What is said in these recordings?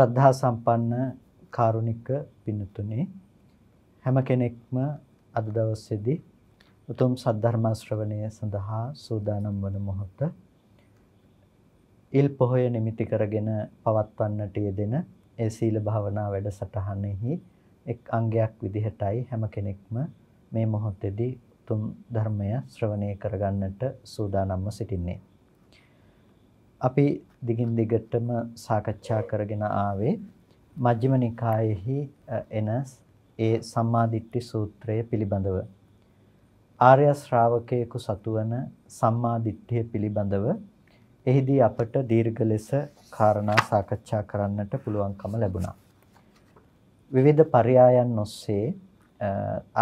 ශ්‍රද්ධා සම්පන්න කාරුණික පින්තුනේ හැම කෙනෙක්ම අද දවසේදී උතුම් සද්ධර්ම ශ්‍රවණය සඳහා සූදානම් වන මොහොත ඉල් පොහොය නිමිති කරගෙන පවත්වන්නට යෙදෙන ඒ සීල භාවනා වැඩසටහනෙහි එක් අංගයක් විදිහටයි හැම කෙනෙක්ම මේ මොහොතේදී උතුම් ධර්මය ශ්‍රවණය කරගන්නට සූදානම්ව සිටින්නේ. අපි දිගින් දිගටම සාකච්ඡා කරගෙන ආවේ මජ්ක්‍ධිම නිකායෙහි එන ඒ සම්මාදිට්ඨි සූත්‍රය පිළිබඳව ආර්ය ශ්‍රාවකයෙකු සතුවන සම්මාදිට්ඨිය පිළිබඳව එහිදී අපට දීර්ඝ ලෙස කාරණා සාකච්ඡා කරන්නට පුළුවන්කම ලැබුණා. විවිධ පරයයන් ඔස්සේ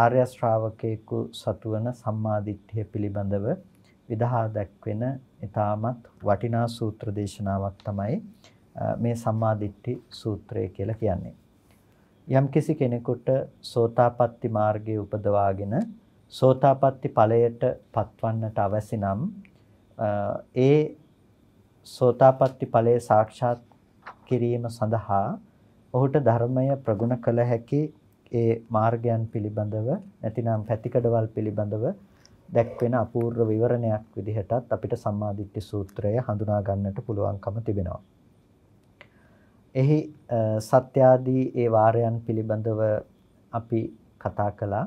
ආර්ය ශ්‍රාවකයෙකු සතුවන සම්මාදිට්ඨිය පිළිබඳව විදහා දැක්වෙන ඊටමත් වටිනා සූත්‍ර දේශනාවක් තමයි මේ සම්මාදිට්ඨි සූත්‍රය කියලා කියන්නේ. යම්කිසි කෙනෙකුට සෝතාපට්ටි මාර්ගයේ උපදවාගෙන සෝතාපට්ටි ඵලයට පත්වන්නට අවශ්‍ය නම් ඒ සෝතාපට්ටි ඵලය සාක්ෂාත් කිරීම සඳහා ඔහුට ධර්මය ප්‍රගුණ කළ හැකි ඒ මාර්ගයන් පිළිබඳව නැතිනම් පැතිකඩවල් පිළිබඳව දැක්වෙන අපූර්ව විවරණයක් විදිහටත් අපිට සම්මාදිට්ඨි සූත්‍රය හඳුනා ගන්නට පුළුවන්කම තිබෙනවා. එහි සත්‍යාදී ඒ වාරයන් පිළිබඳව අපි කතා කළා.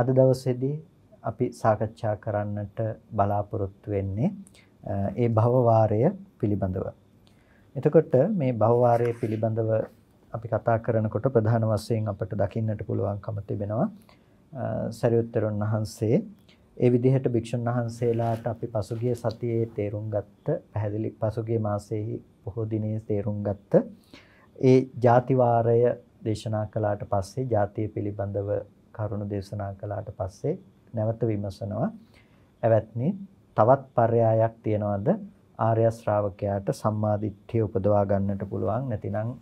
අද දවසේදී අපි සාකච්ඡා කරන්නට බලාපොරොත්තු වෙන්නේ ඒ භව වාරය පිළිබඳව. එතකොට මේ භව වාරය පිළිබඳව අපි කතා කරනකොට ප්‍රධාන වශයෙන් අපට දකින්නට පුළුවන්කම තිබෙනවා සරියුත්තරුන් වහන්සේ ඒ විදිහට භික්ෂුන් වහන්සේලාට අපි පසුගිය සතියේ තේරුම් ගත්ත පැහැදිලි පසුගිය මාසයේ පොහොය දිනේ තේරුම් ගත්ත ඒ ಜಾතිවාරය දේශනා කළාට පස්සේ ಜಾතිය පිළිබඳව කරුණු දේශනා කළාට පස්සේ නැවත විමසනවා ඇවැත්නි තවත් පర్యాයක් තියනවාද ආර්ය ශ්‍රාවකයාට සම්මාදිට්ඨිය උපදවා ගන්නට පුළුවන් නැතිනම්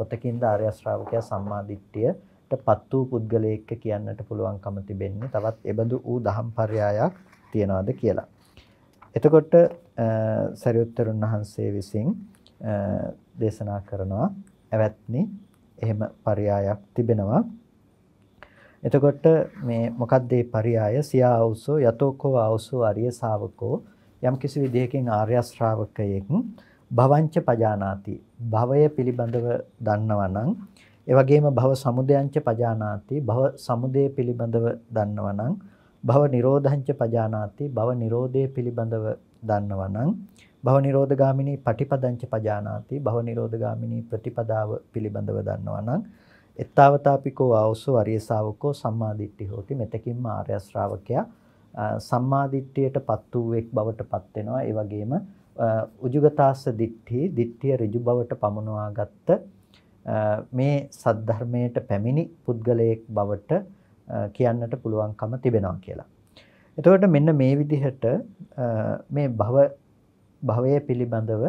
කොතකින්ද ආර්ය ශ්‍රාවකයා සම්මාදිට්ඨිය පත් වූ පුද්ගලයෙක් කියන්නට පුළුවන්කම තිබෙන්නේ තවත් එබඳු වූ දහම් පරයයක් තියනවාද කියලා. එතකොට සරියුත්තරුන් වහන්සේ විසින් දේශනා කරනවා ඇවැත්නි එහෙම පරයයක් තිබෙනවා. එතකොට මේ මොකක්ද මේ පරයය සියාවුසෝ යතෝකෝ ආවුසෝ අරිය ශාවකෝ යම් කිසි විදිහකින් ආර්ය ශ්‍රාවකයෙක් භවංච පජානාති භවය පිළිබඳව දන්නවා නම් ඒ වගේම භව සමුදයංච පජානාති භව සමුදය පිළිබඳව දන්නවනම් භව නිරෝධංච පජානාති භව නිරෝධය පිළිබඳව දන්නවනම් භව නිරෝධගාමිනී පටිපදංච පජානාති භව නිරෝධගාමිනී ප්‍රතිපදාව පිළිබඳව දන්නවනම් එත්තාවතාපිකෝ ආවසෝ අරිය ශාවකෝ සම්මාදිට්ඨි හෝති මෙතකින්ම ආර්ය ශ්‍රාවකයා සම්මාදිට්ඨියටපත් වූ එක් බවටපත් වෙනවා ඒ වගේම උජුගතාස්ස දිට්ඨි දිට්ඨිය ඍජු බවට පමුණවාගත්තු මේ සද්ධර්මයට පැමිණි පුද්ගලයෙක් බවට කියන්නට පුළුවන්කම තිබෙනවා කියලා. එතකොට මෙන්න මේ විදිහට මේ භව භවය පිළිබඳව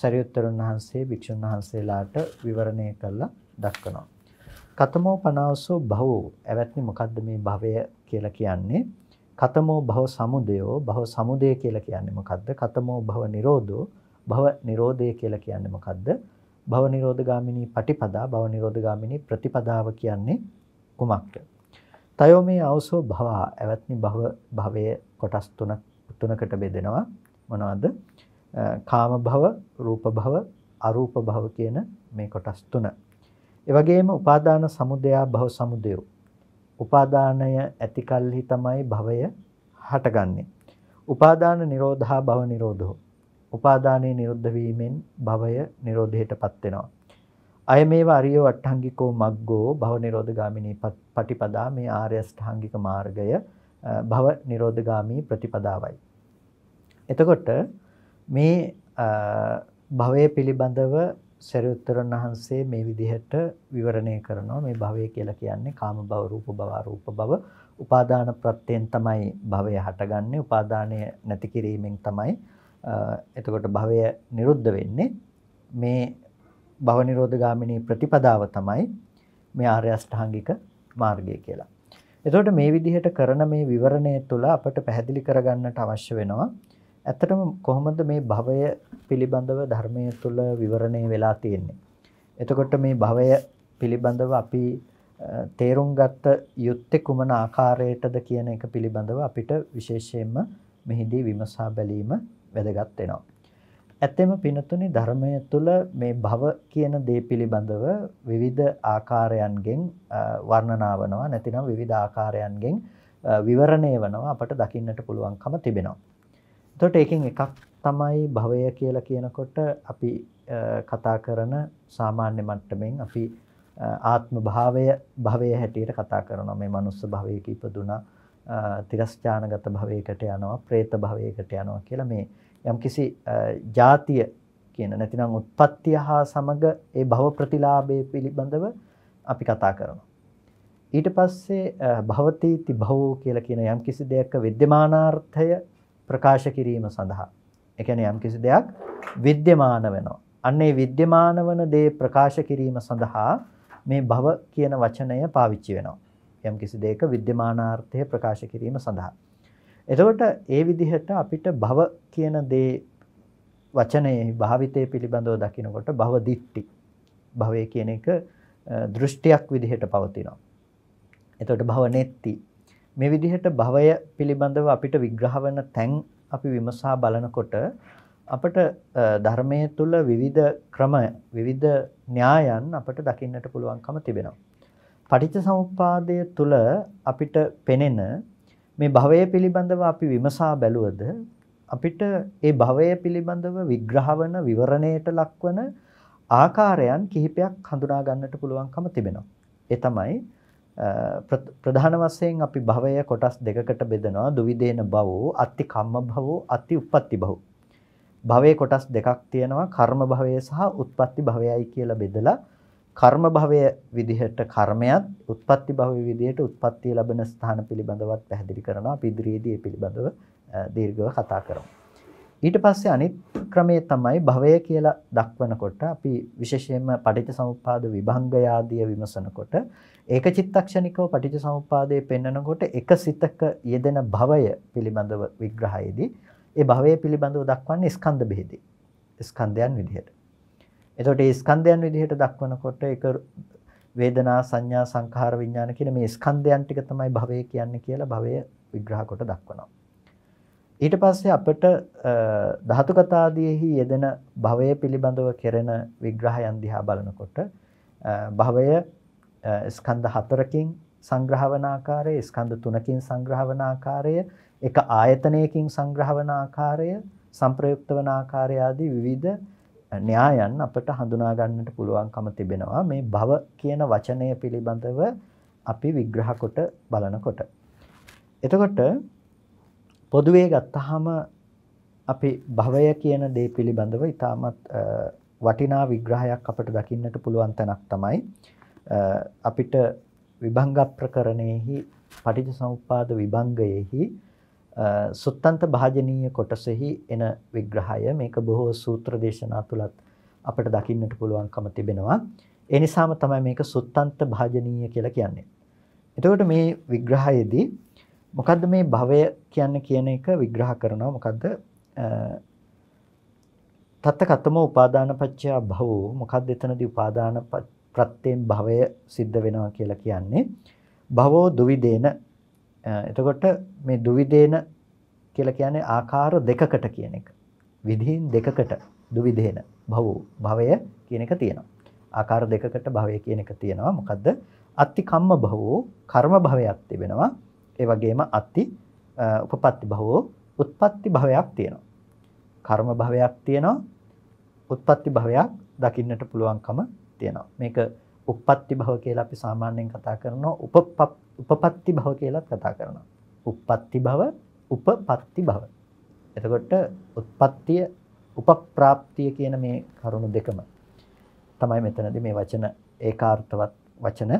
සරියුත්තරන් වහන්සේ භික්ෂුන් වහන්සේලාට විවරණය කරලා දක්වනවා. කතමෝ පනාවසෝ භවෝ ඇවැත්නි මොකද්ද මේ භවය කියලා කියන්නේ? කතමෝ භව සමුදයෝ භව සමුදය කියලා කියන්නේ මොකද්ද? කතමෝ භව නිරෝධෝ භව නිරෝධය කියලා කියන්නේ මොකද්ද? භව නිරෝධගාමිනී පටිපදා භව නිරෝධගාමිනී ප්‍රතිපදාව කියන්නේ කුමක්ද? තයෝ මේ අවසෝ භව ඇවත්නි භව භවයේ කොටස් තුනක් තුනකට බෙදෙනවා මොනවද? කාම භව, රූප භව, අරූප භව කියන මේ කොටස් තුන. ඒ වගේම උපාදාන සමුදයා භව සමුදයෝ. උපාදානය ඇතිකල්හි තමයි භවය හටගන්නේ. උපාදාන නිරෝධා භව නිරෝධෝ. උපාදානයේ නිරුද්ධ වීමෙන් භවය නිරෝධයටපත් වෙනවා. අය මේවා අරියෝ අට්ඨංගිකෝ මග්ගෝ භව නිරෝධගාමිනී පටිපදා මේ ආර්ය අෂ්ටාංගික මාර්ගය භව නිරෝධගාමී ප්‍රතිපදාවයි. එතකොට මේ භවය පිළිබඳව සැරියුත්තරන් වහන්සේ මේ විදිහට විවරණය කරනවා මේ භවය කියලා කියන්නේ කාම භව රූප භව රූප භව උපාදාන ප්‍රත්‍යයෙන් තමයි භවය හටගන්නේ උපාදානය නැති කිරීමෙන් තමයි එතකොට භවය නිරුද්ධ වෙන්නේ මේ භව නිරෝධ ගාමිනී ප්‍රතිපදාව තමයි මේ ආර්ය අෂ්ටාංගික මාර්ගය කියලා. එතකොට මේ විදිහට කරන මේ විවරණය තුළ අපට පැහැදිලි කරගන්නට අවශ්‍ය වෙනවා ඇත්තටම කොහොමද මේ භවය පිළිබඳව ධර්මය තුළ විවරණය වෙලා තියෙන්නේ. එතකොට මේ භවය පිළිබඳව අපි තේරුම් ගත්ත යුත්තේ කුමන ආකාරයටද කියන එක පිළිබඳව අපිට විශේෂයෙන්ම මෙහිදී විමසා බැලීම වැදගත් වෙනවා. ඇත්තෙම පිනතුනි ධර්මය තුළ මේ භව කියන දේ පිළිබඳව විවිධ ආකාරයන්ගෙන් වර්ණනාවනවා නැතිනම් විවිධ ආකාරයන්ගෙන් විවරණය වනවා අපට දකින්නට පුළුවන්කම තිබෙනවා. එතකොට ඒකෙන් එකක් තමයි භවය කියලා කියනකොට අපි කතා කරන සාමාන්‍ය මට්ටමින් අපි ආත්ම භාවය භවය හැටියට කතා කරනවා මේ මනුස්ස භවයක ඉපදුනා තිරස්චානගත භවයකට යනවා പ്രേත භවයකට යනවා කියලා මේ යම්කිසි ජාතිය කියන නැතිනම් උත්පත්තිය හා සමග ඒ භව ප්‍රතිලාභය පිළිබඳව අපි කතා කරනවා. ඊට පස්සේ භවතීති භවෝ කියලා කියන යම්කිසි දෙයක විද්‍යමානාර්ථය ප්‍රකාශ කිරීම සඳහා ඒ කියන්නේ යම්කිසි දෙයක් විද්‍යමාන වෙනවා. අන්න ඒ විද්‍යමාන වන දේ ප්‍රකාශ කිරීම සඳහා මේ භව කියන වචනය පාවිච්චි වෙනවා. යම්කිසි දෙයක විද්‍යමානාර්ථය ප්‍රකාශ කිරීම සඳහා එතකොට ඒ විදිහට අපිට භව කියන දේ වචනයේ භාවිතය පිළිබඳව දකිනකොට භව දිට්ටි භවය කියන එක දෘෂ්ටියක් විදිහට පවතිනවා. එතකොට භව නෙත්ති මේ විදිහට භවය පිළිබඳව අපිට විග්‍රහ වෙන තැන් අපි විමසා බලනකොට අපට ධර්මයේ තුල විවිධ ක්‍රම විවිධ න්‍යායන් අපට දකින්නට පුළුවන්කම තිබෙනවා. පටිච්ච සමුප්පාදය තුල අපිට පෙනෙන මේ භවය පිළිබඳව අපි විමසා බැලුවද අපිට ඒ භවය පිළිබඳව විග්‍රහ වන විවරණයට ලක්වන ආකාරයන් කිහිපයක් හඳුනා ගන්නට පුළුවන්කම තිබෙනවා. ඒ තමයි ප්‍රධාන වශයෙන් අපි භවය කොටස් දෙකකට බෙදනවා දුවිදේන භවෝ අත්ති කම්ම භවෝ අත්ති උප්පත්ති භවෝ භවයේ කොටස් දෙකක් තියෙනවා කර්ම භවය සහ උත්පත්ති භවයයි කියලා බෙදලා කර්ම භවය විදිහට කර්මයක් උත්පත්ති භවය විදිහට උත්පත්ති ලැබෙන ස්ථාන පිළිබඳවත් පැහැදිලි කරනවා අපි ඉදිරියේදී ඒ පිළිබඳව දීර්ඝව කතා කරමු. ඊට පස්සේ අනිත් ක්‍රමේ තමයි භවය කියලා දක්වනකොට අපි විශේෂයෙන්ම පටිච්චසමුප්පාද විභංගය ආදී විමසනකොට ඒක චිත්තක්ෂණිකව පටිච්චසමුප්පාදයේ පෙන්නකොට එක සිතක යෙදෙන භවය පිළිබඳව විග්‍රහයේදී ඒ භවය පිළිබඳව දක්වන්නේ ස්කන්ධ බෙහෙදේ. ස්කන්ධයන් විදිහට. එතකොට මේ ස්කන්ධයන් විදිහට දක්වනකොට ඒක වේදනා සංඥා සංඛාර විඥාන කියන මේ ස්කන්ධයන් ටික තමයි භවය කියන්නේ කියලා භවය විග්‍රහ කොට දක්වනවා. ඊට පස්සේ අපිට ධාතු කතාදීෙහි යෙදෙන භවය පිළිබඳව කෙරෙන විග්‍රහයන් දිහා බලනකොට භවය ස්කන්ධ හතරකින් සංග්‍රහ වන ආකාරය, ස්කන්ධ තුනකින් සංග්‍රහ වන ආකාරය, එක ආයතනයකින් සංග්‍රහ වන ආකාරය, සංප්‍රයුක්ත වන ආකාරය ආදී විවිධ න්‍යායන් අපට හඳුනා ගන්නට පුළුවන්කම තිබෙනවා මේ භව කියන වචනය පිළිබඳව අපි විග්‍රහ කොට බලනකොට. එතකොට පොදුවේ ගත්තාම අපි භවය කියන දේ පිළිබඳව ඉතාමත් වටිනා විග්‍රහයක් අපට දකින්නට පුළුවන් තැනක් තමයි අපිට විභංග ප්‍රකරණයෙහි පටිච්චසමුප්පාද විභංගයෙහි සුත්තන්ත භාජනීය කොටසෙහි එන විග්‍රහය මේක බොහෝ සූත්‍ර දේශනා තුලත් අපට දකින්නට පුළුවන්කම තිබෙනවා. ඒ නිසාම තමයි මේක සුත්තන්ත භාජනීය කියලා කියන්නේ. එතකොට මේ විග්‍රහයේදී මොකද්ද මේ භවය කියන්නේ කියන එක විග්‍රහ කරනවා. මොකද්ද තත්ත කතම උපාදානපච්චය භවෝ මොකද්ද එතනදී උපාදාන ප්‍රත්‍යයෙන් භවය සිද්ධ වෙනවා කියලා කියන්නේ භවෝ දුවිදේන එතකොට මේ දුවිදේන කියලා කියන්නේ ආකාර දෙකකට කියන එක. විධීන් දෙකකට දුවිධේන භව භවය කියන එක තියෙනවා. ආකාර දෙකකට භවය කියන එක තියෙනවා. මොකද්ද? අත්ති කම්ම භවෝ කර්ම භවයක් තිබෙනවා. ඒ වගේම අත්ති උපපත්ති භවෝ උත්පත්ති භවයක් තියෙනවා. කර්ම භවයක් තියෙනවා. උත්පත්ති භවයක් දකින්නට පුළුවන්කම තියෙනවා. මේක උපපත්ති භව කියලා අපි සාමාන්‍යයෙන් කතා කරනවා. උපපත්ති භව කියලාත් කතා කරනවා. උපපත්ති භව උපපත්ති භව. එතකොට උත්පත්තිය උපප්‍රාප්තිය කියන මේ කරුණු දෙකම තමයි මෙතනදී මේ වචන ඒකාර්ථවත් වචන.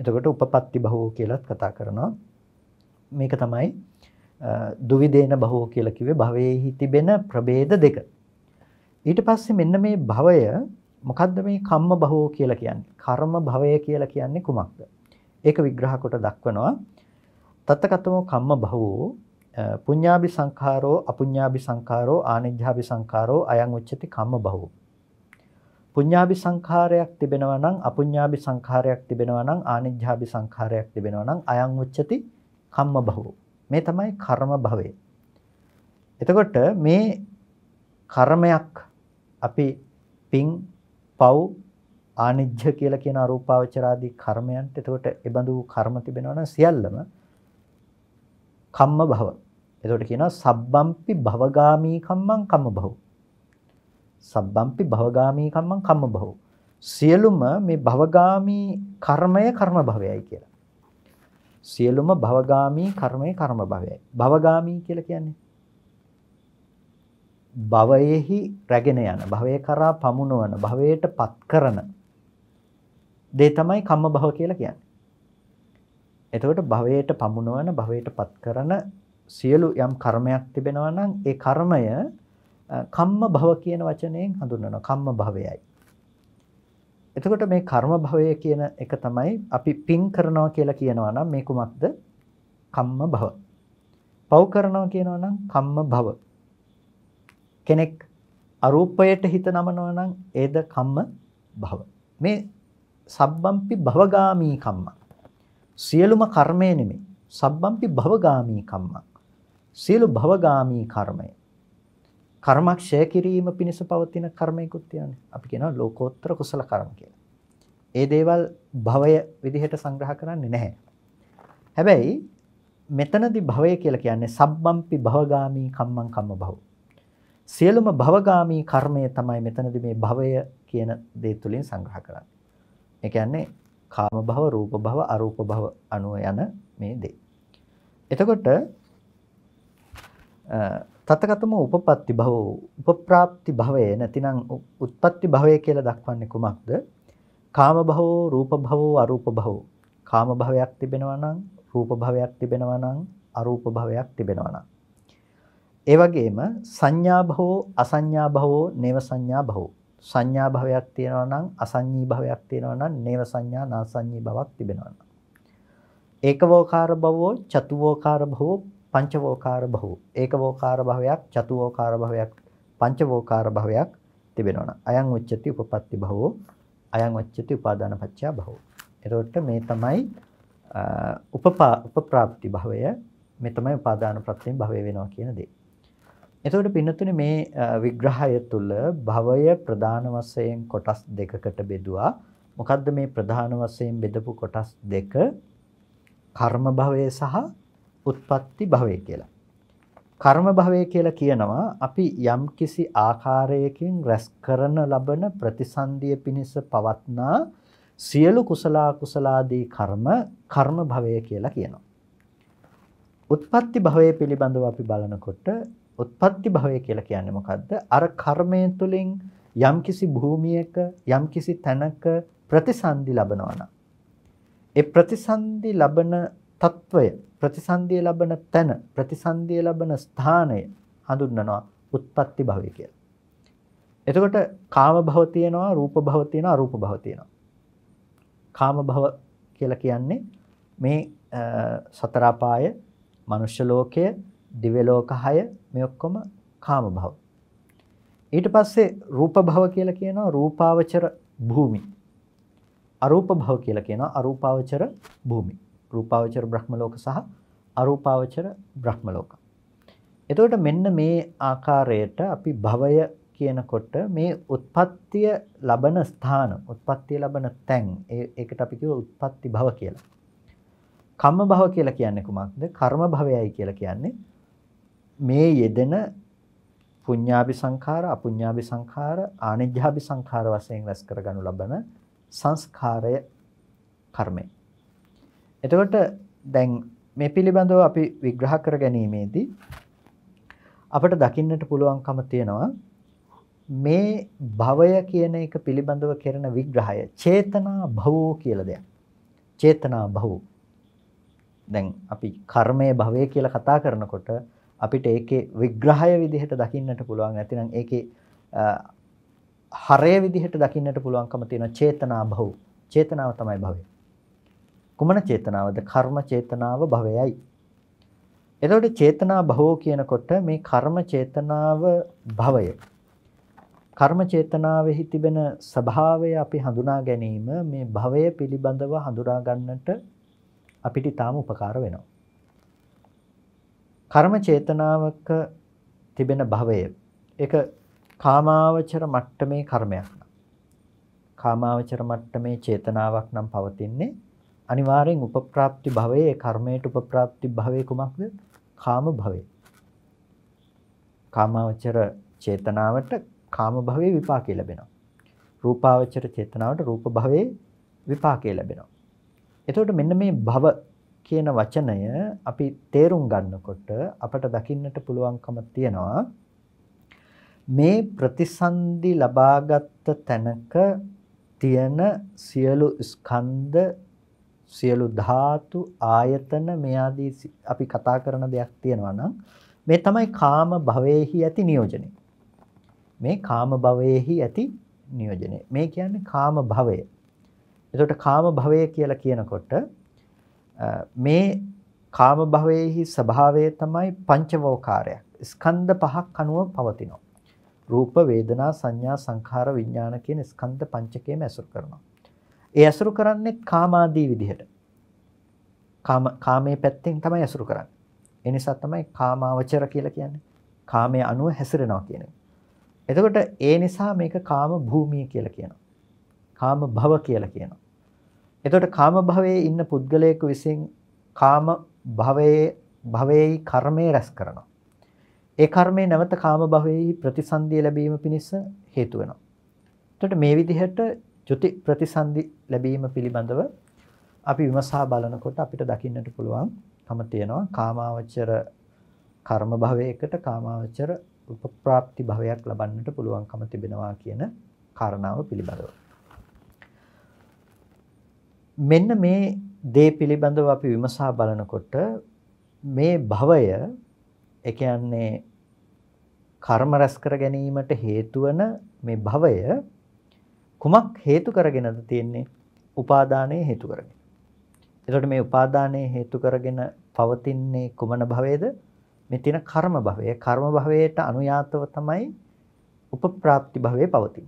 එතකොට උපපත්ති භවෝ කියලත් කතා කරනවා. මේක තමයි දුවිදේන භවෝ කියලා කිව්වේ භවයේහි තිබෙන ප්‍රභේද දෙක. ඊට පස්සේ මෙන්න මේ භවය මොකද්ද මේ කම්ම භවෝ කියලා කියන්නේ? කර්ම භවය කියලා කියන්නේ කුමක්ද? ඒක විග්‍රහ කොට දක්වනවා. තත්තකතමෝ කම්ම භවෝ පුඤ්ඤාභි සංඛාරෝ අපුඤ්ඤාභි සංඛාරෝ ආනිජ්ජාභි සංඛාරෝ අයං උච්චති කම්ම බහුව පුඤ්ඤාභි සංඛාරයක් තිබෙනවා නම් අපුඤ්ඤාභි සංඛාරයක් තිබෙනවා නම් ආනිජ්ජාභි සංඛාරයක් තිබෙනවා නම් අයං උච්චති කම්ම බහුව මේ තමයි කර්ම භවය එතකොට මේ කර්මයක් අපි පිං පව් ආනිජ්‍ය කියලා කියන අරූපාවචරාදී කර්මයන්ට එතකොට එබඳු කර්ම තිබෙනවා නම් සියල්ලම කම්ම භව එතකොට කියනවා සබ්බම්පි භවගාමී කම්මං කම්ම බහුව. සබ්බම්පි භවගාමී කම්මං කම්ම බහුව. සියලුම මේ භවගාමී කර්මය කර්ම භවයයි කියලා. සියලුම භවගාමී කර්මය කර්ම භවයයි. භවගාමී කියලා කියන්නේ භවයෙහි රැගෙන යන භවය කරා පමුණුවන භවයට පත් කරන දේ තමයි කම්ම භව කියලා කියන්නේ. එතකොට භවයට පමුණුවන භවයට පත් කරන සියලු යම් කර්මයක් තිබෙනවා නම් ඒ කර්මය කම්ම භව කියන වචනයෙන් හඳුන්වනවා කම්ම භවයයි. එතකොට මේ කර්ම භවය කියන එක තමයි අපි පින් කරනවා කියලා කියනවා නම් මේ කුමක්ද? කම්ම භව. පව් කරනවා කියනවා නම් කම්ම භව. කෙනෙක් අරූපයට හිත නමනවා නම් ඒද කම්ම භව. මේ සබ්බම්පි භවගාමී කම්ම. සියලුම කර්මය නෙමෙයි. සබ්බම්පි භවගාමී කම්මක්. සියලු භවගාමී කර්මය කර්මක් ෂය කිරීම පිණිස පවතින කර්මයකුත් තියෙනවා. අපි කියනවා ලෝකෝත්තර කුසල කර්ම කියලා. ඒ දේවල් භවය විදිහට සංග්‍රහ කරන්නේ නැහැ. හැබැයි මෙතනදී භවය කියලා කියන්නේ සබ්බම්පි භවගාමී කම්මං කම්ම භව. සියලුම භවගාමී කර්මය තමයි මෙතනදී මේ භවය කියන දේ තුලින් සංග්‍රහ කරන්නේ. ඒ කියන්නේ කාම භව, රූප භව, අරූප භව අනුව යන මේ දේ. එතකොට තතගතම උපපත්ති භව උපප්‍රාප්ති භවය නැතිනම් උත්පත්ති භවය කියලා දක්වන්නේ කුමක්ද? කාම භවෝ රූප භවෝ අරූප භවෝ. කාම භවයක් තිබෙනවා නම් රූප භවයක් තිබෙනවා නම් අරූප භවයක් තිබෙනවා නම්. ඒ වගේම සංඥා භවෝ අසංඥා භවෝ නේව සංඥා භවෝ. සංඥා භවයක් තියෙනවා නම් අසංඥී භවයක් තියෙනවා නම් නේව සංඥා නාසංඥී භවක් තිබෙනවා නම්. ඒකවෝකාර භවෝ චතුවෝකාර භවෝ පංචවෝකාර භව ඒකවෝකාර භවයක් චතුවෝකාර භවයක් පංචවෝකාර භවයක් තිබෙනවා අයං උච්චති උපපත්ති භවෝ අයං උච්චති උපාදාන පත්‍යා භවෝ එතකොට මේ තමයි උපපා උපප්‍රාප්ති භවය මේ තමයි උපාදාන ප්‍රත්‍යයෙන් භවය වෙනවා කියන දේ එතකොට පින්නතුනේ මේ විග්‍රහය තුළ භවය ප්‍රධාන වශයෙන් කොටස් දෙකකට බෙදුවා මොකද්ද මේ ප්‍රධාන වශයෙන් බෙදපු කොටස් දෙක කර්ම භවය සහ උත්පත්ති භවය කියලා. කර්ම භවය කියලා කියනවා අපි යම් කිසි ආකාරයකින් රැස් කරන ලබන ප්‍රතිසන්දිය පිණිස පවත්නා සියලු කුසලා කුසලාදී කර්ම කර්ම භවය කියලා කියනවා. උත්පත්ති භවය පිළිබඳව අපි බලනකොට උත්පත්ති භවය කියලා කියන්නේ මොකද්ද? අර කර්මය තුලින් යම්කිසි භූමියක යම්කිසි තැනක ප්‍රතිසන්දි ලබනවා නම් ඒ ප්‍රතිසන්දි ලබන తত্ত্বය ප්‍රතිසන්දිය ලබන තැන ප්‍රතිසන්දිය ලබන ස්ථානය හඳුන්වනවා උත්පත්ති භවය කියලා. එතකොට කාම භව තියෙනවා රූප භව තියෙනවා අරූප භව තියෙනවා. කාම භව කියලා කියන්නේ මේ සතර අපාය, මනුෂ්‍ය ලෝකය, දිව්‍ය ලෝක 6 මේ ඔක්කොම කාම භව. ඊට පස්සේ රූප භව කියලා කියනවා රූපාවචර භූමි. අරූප භව කියලා කියනවා අරූපාවචර භූමි. රූපාවචර බ්‍රහ්මලෝක සහ අරූපාවචර බ්‍රහ්මලෝක. එතකොට මෙන්න මේ ආකාරයට අපි භවය කියනකොට මේ උත්පත්තිය ලබන ස්ථාන, උත්පත්තිය ලබන තැන්, ඒකට අපි කියව උත්පත්ති භව කියලා. කම්ම භව කියලා කියන්නේ කුමක්ද? කර්ම භවයයි කියලා කියන්නේ මේ යෙදෙන පුඤ්ඤාභි සංඛාර, අපුඤ්ඤාභි සංඛාර, ආනිජ්ජාභි සංඛාර වශයෙන් රැස් කරගනු ලබන සංස්කාරය කර්මය. එතකොට දැන් මේ පිළිබඳව අපි විග්‍රහ කර ගැනීමේදී අපට දකින්නට පුළුවන්කම තියෙනවා මේ භවය කියන එක පිළිබඳව කරන විග්‍රහය චේතනා භවෝ කියලා දෙයක්. චේතනා භවෝ. දැන් අපි කර්මයේ භවය කියලා කතා කරනකොට අපිට ඒකේ විග්‍රහය විදිහට දකින්නට පුළුවන්. නැතිනම් ඒකේ හරය විදිහට දකින්නට පුළුවන්කම තියෙන චේතනා භවෝ. චේතනාව තමයි භවය. කුමන චේතනාවද? කර්ම චේතනාව භවයයි. එතකොට චේතනා භවෝ කියනකොට මේ කර්ම චේතනාව භවය. කර්ම චේතනාවෙහි තිබෙන ස්වභාවය අපි හඳුනා ගැනීම මේ භවය පිළිබඳව හඳුනා ගන්නට අපිට ඊටාම උපකාර වෙනවා. කර්ම චේතනාවක තිබෙන භවය ඒක කාමාවචර මට්ටමේ කර්මයක්. කාමාවචර මට්ටමේ චේතනාවක් නම් පවතින්නේ අනිවාර්යෙන් උපප්‍රාප්ති භවයේ කර්මයට උපප්‍රාප්ති භවයේ කුමක්ද? කාම භවය. කාමාවචර චේතනාවට කාම භවයේ විපාකේ ලැබෙනවා. රූපාවචර චේතනාවට රූප භවයේ විපාකේ ලැබෙනවා. එතකොට මෙන්න මේ භව කියන වචනය අපි තේරුම් ගන්නකොට අපට දකින්නට පුළුවන්කම තියෙනවා මේ ප්‍රතිසන්දි ලබාගත් තැනක තියෙන සියලු ස්කන්ධ සියලු ධාතු ආයතන මේ ආදී අපි කතා කරන දෙයක් තියෙනවා නම් මේ තමයි කාම භවයේහි ඇති නියෝජනය. මේ කාම භවයේහි ඇති නියෝජනය. මේ කියන්නේ කාම භවය. එතකොට කාම භවය කියලා කියනකොට මේ කාම භවයේහි ස්වභාවය තමයි පංචවෝකාරයක්. ස්කන්ධ පහක් අනුව පවතිනවා. රූප, වේදනා, සංඥා, සංඛාර, විඥාන කියන ස්කන්ධ පංචකයම ඇසුරු කරනවා. ඒ ඇසුරු කරන්නේ කාමාදී විදිහට. කාම කාමයේ පැත්තෙන් තමයි ඇසුරු කරන්නේ. ඒ නිසා තමයි කාමාවචර කියලා කියන්නේ. කාමයේ අනුව හැසිරෙනවා කියන එක. එතකොට ඒ නිසා මේක කාම භූමිය කියලා කියනවා. කාම භව කියලා කියනවා. එතකොට කාම භවයේ ඉන්න පුද්ගලයෙකු විසින් කාම භවයේ භවයේ කර්මය රැස් කරනවා. ඒ කර්මය නැවත කාම භවයේ ප්‍රතිසන්දිය ලැබීම පිණිස හේතු වෙනවා. එතකොට මේ විදිහට ජුති ප්‍රතිසන්දි ලැබීම පිළිබඳව අපි විමසා බලනකොට අපිට දකින්නට පුළුවන්කම තියෙනවා කාමාවචර කර්ම භවයකට කාමාවචර උපප්‍රාප්ති භවයක් ලබන්නට පුළුවන්කම තිබෙනවා කියන කාරණාව පිළිබඳව. මෙන්න මේ දේ පිළිබඳව අපි විමසා බලනකොට මේ භවය ඒ කියන්නේ කර්ම රැස් කර ගැනීමට හේතු වන මේ භවය කුමක් හේතු කරගෙනද තියෙන්නේ උපාදානය හේතු කරගෙන. එතට මේ උපාදානය හේතු කරගෙන පවතින්නේ කුමන භවේද මෙ තින කර්ම භවය කර්ම භවයට අනුයාතව තමයි උපප්‍රාප්ති භවය පවතින්.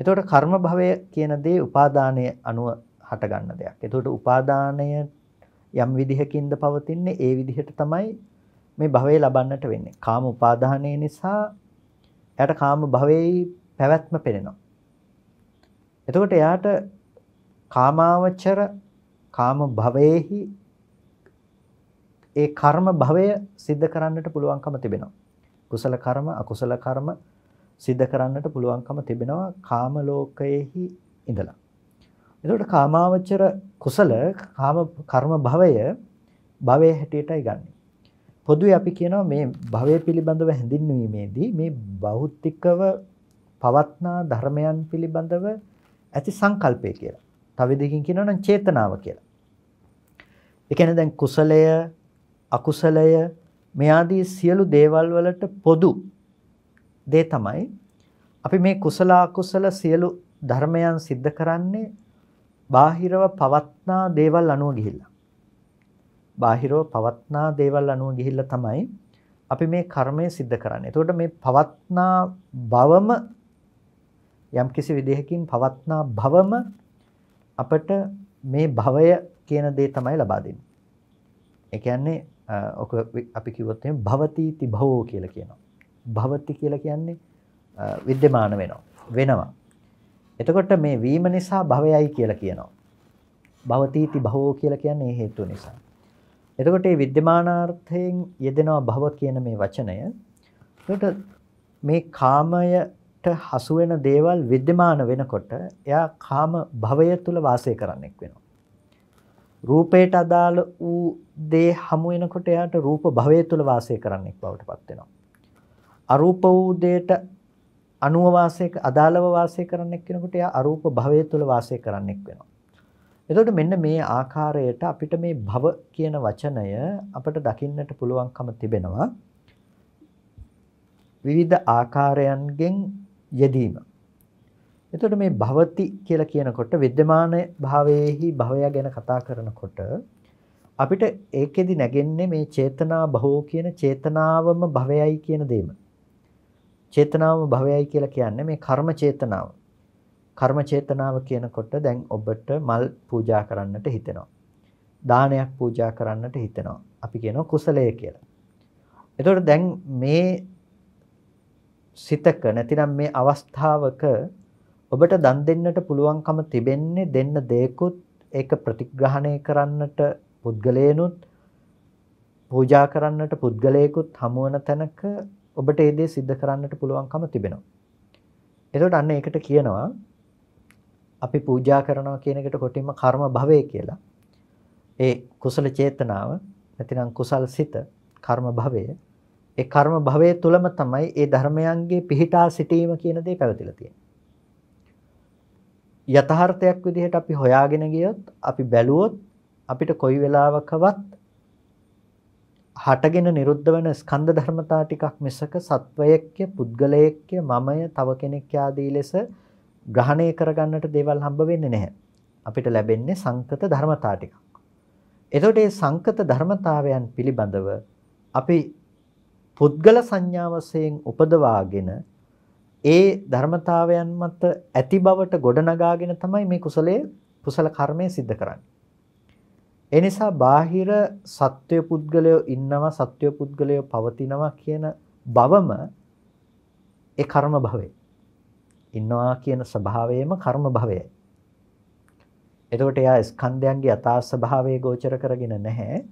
එතට කර්ම භවය කියන දේ උපාදානය අනුව හටගන්න දෙයක්. එතට උපාදානය යම් විදිහකින්ද පවතින්නේ ඒ විදිහට තමයි මේ භවය ලබන්නට වෙන්නේ. කාම උපාදානය නිසා යට කාම භවෙයි පැවැත්ම පෙනෙනවා. එතකොට එයාට කාමාවචර කාම භවයේහි ඒ කර්ම භවය සිද්ධ කරන්නට පුළුවන්කම තිබෙනවා. කුසල කර්ම අකුසල කර්ම සිද්ධ කරන්නට පුළුවන්කම තිබෙනවා කාම ලෝකයේහි ඉඳලා. එතකොට කාමාවචර කුසල කාම කර්ම භවය භවයේ හැටියටයි ගන්න. පොදුවේ අපි කියනවා මේ භවය පිළිබඳව හැඳින්වීමේදී මේ භෞතිකව පවත්නා ධර්මයන් පිළිබඳව ඇති සංකල්පය කියලා. තව දෙකින් කියනවා නම් චේතනාව කියලා. ඒ කියන්නේ දැන් කුසලය, අකුසලය මේ ආදී සියලු දේවල් වලට පොදු දේ තමයි අපි මේ කුසල අකුසල සියලු ධර්මයන් સિદ્ધ කරන්නේ බාහිරව පවත්නා දේවල් අනුව ගිහිල්ලා. බාහිරව පවත්නා දේවල් අනුව ගිහිල්ලා තමයි අපි මේ කර්මය સિદ્ધ කරන්නේ. එතකොට මේ පවත්නා බවම යම්කිසි විදිහකින් පවත්නා භවම අපට මේ භවය කියන දේ තමයි ලබා දෙන්නේ. ඒ කියන්නේ ඔක අපි කිව්වොත් එහෙනම් භවතිති භවෝ කියලා කියනවා. භවති කියලා කියන්නේ විද්‍යමාන වෙනවා. වෙනවා. එතකොට මේ වීම නිසා භවයයි කියලා කියනවා. භවතිති භවෝ කියලා කියන්නේ හේතු නිසා. එතකොට මේ විද්‍යමානාර්ථයෙන් යෙදෙනවා භව කියන මේ වචනය. එතකොට මේ කාමය හසු වෙන දේවල් विद्यमान වෙනකොට එයා කාම භවය තුල වාසය කරන්නෙක් වෙනවා. රූපයට අදාළ වූ දේ හමු වෙනකොට එයාට රූප භවය තුල වාසය කරන්නෙක් බවට පත් වෙනවා. අරූප වූ දේට අනුව වාසය අදාළව වාසය කරන්නෙක් වෙනකොට එයා අරූප භවය තුල වාසය කරන්නෙක් වෙනවා. එතකොට මෙන්න මේ ආකාරයට අපිට මේ භව කියන වචනය අපට දකින්නට පුළුවන්කම තිබෙනවා. විවිධ ආකාරයන්ගෙන් යෙදීම. එතකොට මේ භවති කියලා කියනකොට विद्यमान භාවයේහි භවය ගැන කතා කරනකොට අපිට ඒකෙදි නැගෙන්නේ මේ චේතනා භවෝ කියන චේතනාවම භවයයි කියන දෙයම. චේතනාවම භවයයි කියලා කියන්නේ මේ කර්ම චේතනාව. කර්ම චේතනාව කියනකොට දැන් ඔබට මල් පූජා කරන්නට හිතෙනවා. දානයක් පූජා කරන්නට හිතෙනවා. අපි කියනවා කුසලය කියලා. එතකොට දැන් මේ සිතක නැතිනම් මේ අවස්ථාවක ඔබට දන් දෙන්නට පුළුවන්කම තිබෙන්නේ දෙන්න දෙයකුත් ඒක ප්‍රතිග්‍රහණය කරන්නට පුද්ගලයනුත් පූජා කරන්නට පුද්ගලයෙකුත් හමුවන තැනක ඔබට ඒ දේ සිද්ධ කරන්නට පුළුවන්කම තිබෙනවා. එතකොට අන්න ඒකට කියනවා අපි පූජා කරනවා කියන එකට කොටින්ම කර්ම භවය කියලා. ඒ කුසල චේතනාව නැතිනම් කුසල් සිත කර්ම භවය ඒ කර්ම භවය තුලම තමයි ඒ ධර්මයන්ගේ පිහිටා සිටීම කියන දේ පැවතිලා තියෙන්නේ. යථාර්ථයක් විදිහට අපි හොයාගෙන ගියොත් අපි බැලුවොත් අපිට කොයි වෙලාවකවත් හටගෙන නිරුද්ධ වෙන ස්කන්ධ ධර්මතා ටිකක් මිසක සත්වයක්ය පුද්ගලයෙක්ය මමය තව කෙනෙක් ආදී ලෙස ග්‍රහණය කරගන්නට දේවල් හම්බ වෙන්නේ නැහැ. අපිට ලැබෙන්නේ සංකත ධර්මතා ටිකක්. එතකොට මේ සංකත ධර්මතාවයන් පිළිබඳව අපි පුද්ගල සංඥාවසයෙන් උපදවාගෙන ඒ ධර්මතාවයන් මත ඇති බවට ගොඩනගාගෙන තමයි මේ කුසලයේ කුසල කර්මය સિદ્ધ කරන්නේ. ඒ නිසා බාහිර සත්‍ය පුද්ගලයෝ ඉන්නවා සත්‍ය පුද්ගලයෝ පවතිනවා කියන බවම ඒ කර්ම භවය. ඉන්නවා කියන ස්වභාවයම කර්ම භවයයි. එතකොට එයා ස්කන්ධයන්ගේ යථා ස්වභාවය ගෝචර කරගෙන නැහැ.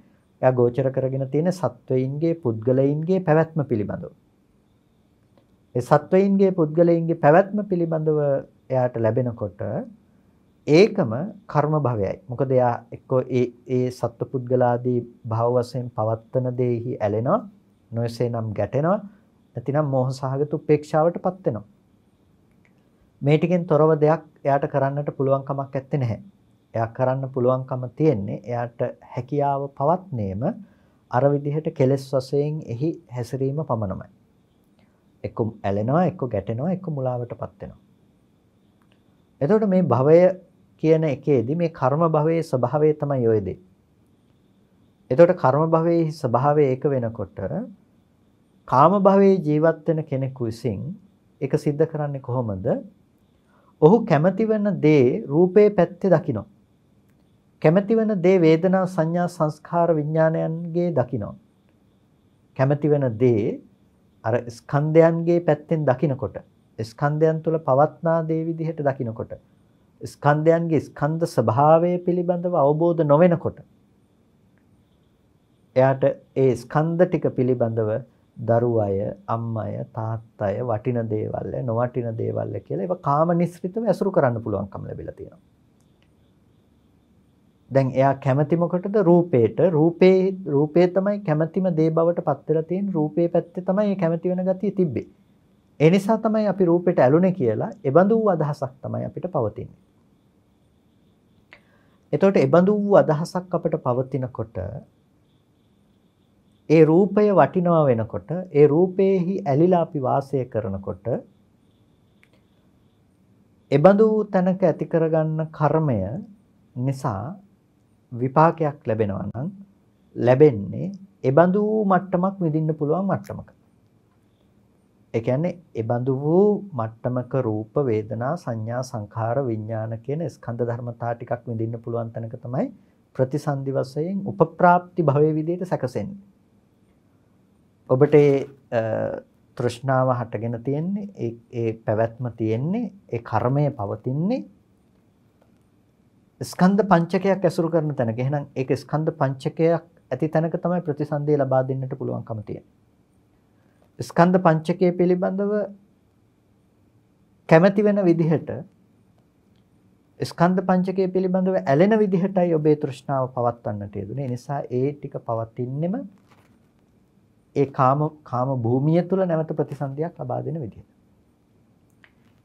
එයා ගෝචර කරගෙන තියෙන සත්වයින්ගේ පුද්ගලයින්ගේ පැවැත්ම පිළිබඳව. ඒ සත්වයින්ගේ පුද්ගලයින්ගේ පැවැත්ම පිළිබඳව එයාට ලැබෙනකොට ඒකම කර්ම භවයයි. මොකද එයා එක්කෝ ඒ ඒ සත්ව පුද්ගලාදී භව වශයෙන් පවත්තන දෙෙහි ඇලෙනවා, නොයසේනම් ගැටෙනවා, නැතිනම් මෝහ සහගත උපේක්ෂාවටපත් වෙනවා. මේ ටිකෙන් තොරව දෙයක් එයාට කරන්නට පුළුවන් කමක් නැත්තේ නැහැ. එයා කරන්න පුළුවන්කම තියෙන්නේ එයාට හැකියාව පවත්නේම අර විදිහට කෙලෙස් වශයෙන් එහි හැසිරීම පමණමයි. එක්ක ඇලෙනවා, එක්ක ගැටෙනවා, එක්ක මුලාවටපත් වෙනවා. එතකොට මේ භවය කියන එකේදී මේ කර්ම භවයේ ස්වභාවය තමයි ඔය දෙන්නේ. එතකොට කර්ම භවයේ ස්වභාවය ඒක වෙනකොට කාම භවයේ ජීවත් වෙන කෙනෙකු විසින් ඒක सिद्ध කරන්නේ කොහොමද? ඔහු කැමති වෙන දේ රූපේ පැත්තේ දකිනවා. කැමැති වෙන දේ වේදනා සංඥා සංස්කාර විඥානයන්ගේ දකිනවා. කැමැති වෙන දේ අර ස්කන්ධයන්ගේ පැත්තෙන් දකිනකොට ස්කන්ධයන් තුළ පවත්නා දේ විදිහට දකිනකොට ස්කන්ධයන්ගේ ස්කන්ධ ස්වභාවය පිළිබඳව අවබෝධ නොවෙනකොට එයාට ඒ ස්කන්ධ ටික පිළිබඳව දරුවය අම්මය තාත්තය වටින දේවල් නොවටින දේවල් කියලා ඒවා කාම නිස්ෘතව ඇසුරු කරන්න පුළුවන්කම ලැබිලා තියෙනවා දැන් එයා කැමති මොකටද රූපේට රූපේ රූපේ තමයි කැමැතිම දේ බවට පත් වෙලා තියෙන රූපේ පැත්තේ තමයි කැමති වෙන ගතිය තිබ්බේ ඒ නිසා තමයි අපි රූපෙට ඇලුනේ කියලා එබඳු වූ අදහසක් තමයි අපිට පවතින්නේ. එතකොට එබඳු වූ අදහසක් අපිට පවතිනකොට ඒ රූපය වටිනවා වෙනකොට ඒ රූපයේහි ඇලිලා අපි වාසය කරනකොට එබඳු තැනක ඇති කරගන්න කර්මය නිසා විපාකයක් ලැබෙනවා නම් ලැබෙන්නේ එබඳු මට්ටමක් විඳින්න පුළුවන් මට්ටමක. ඒ කියන්නේ එබඳු වූ මට්ටමක රූප වේදනා සංඥා සංඛාර විඥාන කියන ස්කන්ධ ධර්මතා ටිකක් විඳින්න පුළුවන් තැනක තමයි ප්‍රතිසන්දි වශයෙන් උපප්‍රාප්ති භවයේ විදිහට සැකසෙන්නේ. ඔබට තෘෂ්ණාව හටගෙන තියෙන්නේ ඒ පැවැත්ම තියෙන්නේ ඒ කර්මය පවතින්නේ ස්කන්ධ පංචකයක් ඇසුරු කරන තැනක. එහෙනම් ඒක ස්කන්ධ පංචකයක් ඇති තැනක තමයි ප්‍රතිසන්දිය ලබා දෙන්නට පුළුවන්කම තියෙන්නේ. ස්කන්ධ පංචකය පිළිබඳව කැමැති වෙන විදිහට ස්කන්ධ පංචකය පිළිබඳව ඇලෙන විදිහටයි ඔබේ තෘෂ්ණාව පවත්වන්නට යෙදුනේ. නිසා ඒ ටික පවතින්නෙම ඒ කාම කාම භූමිය තුල නැවත ප්‍රතිසන්දියක් ලබා දෙන විදිහට.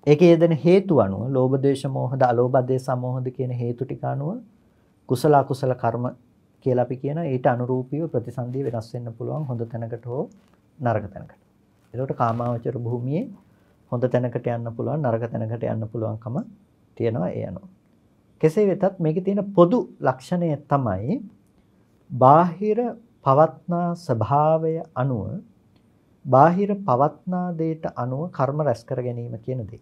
ඒකේ යෙදෙන හේතු අනුව ලෝභ දේශ මොහද අලෝභ දේශ මොහද කියන හේතු ටික අනුව කුසල අකුසල කර්ම කියලා අපි කියන ඊට අනුරූපීව ප්‍රතිසන්දී වෙනස් වෙන්න පුළුවන් හොඳ තැනකට හෝ නරක තැනකට. එතකොට කාමාවචර භූමියේ හොඳ තැනකට යන්න පුළුවන් නරක තැනකට යන්න පුළුවන්කම තියෙනවා ඒ අනුව. කෙසේ වෙතත් මේකේ තියෙන පොදු ලක්ෂණය තමයි බාහිර පවත්නා ස්වභාවය අනුව බාහිර පවත්නා දේට අනුව කර්ම රැස් කර ගැනීම කියන දේ.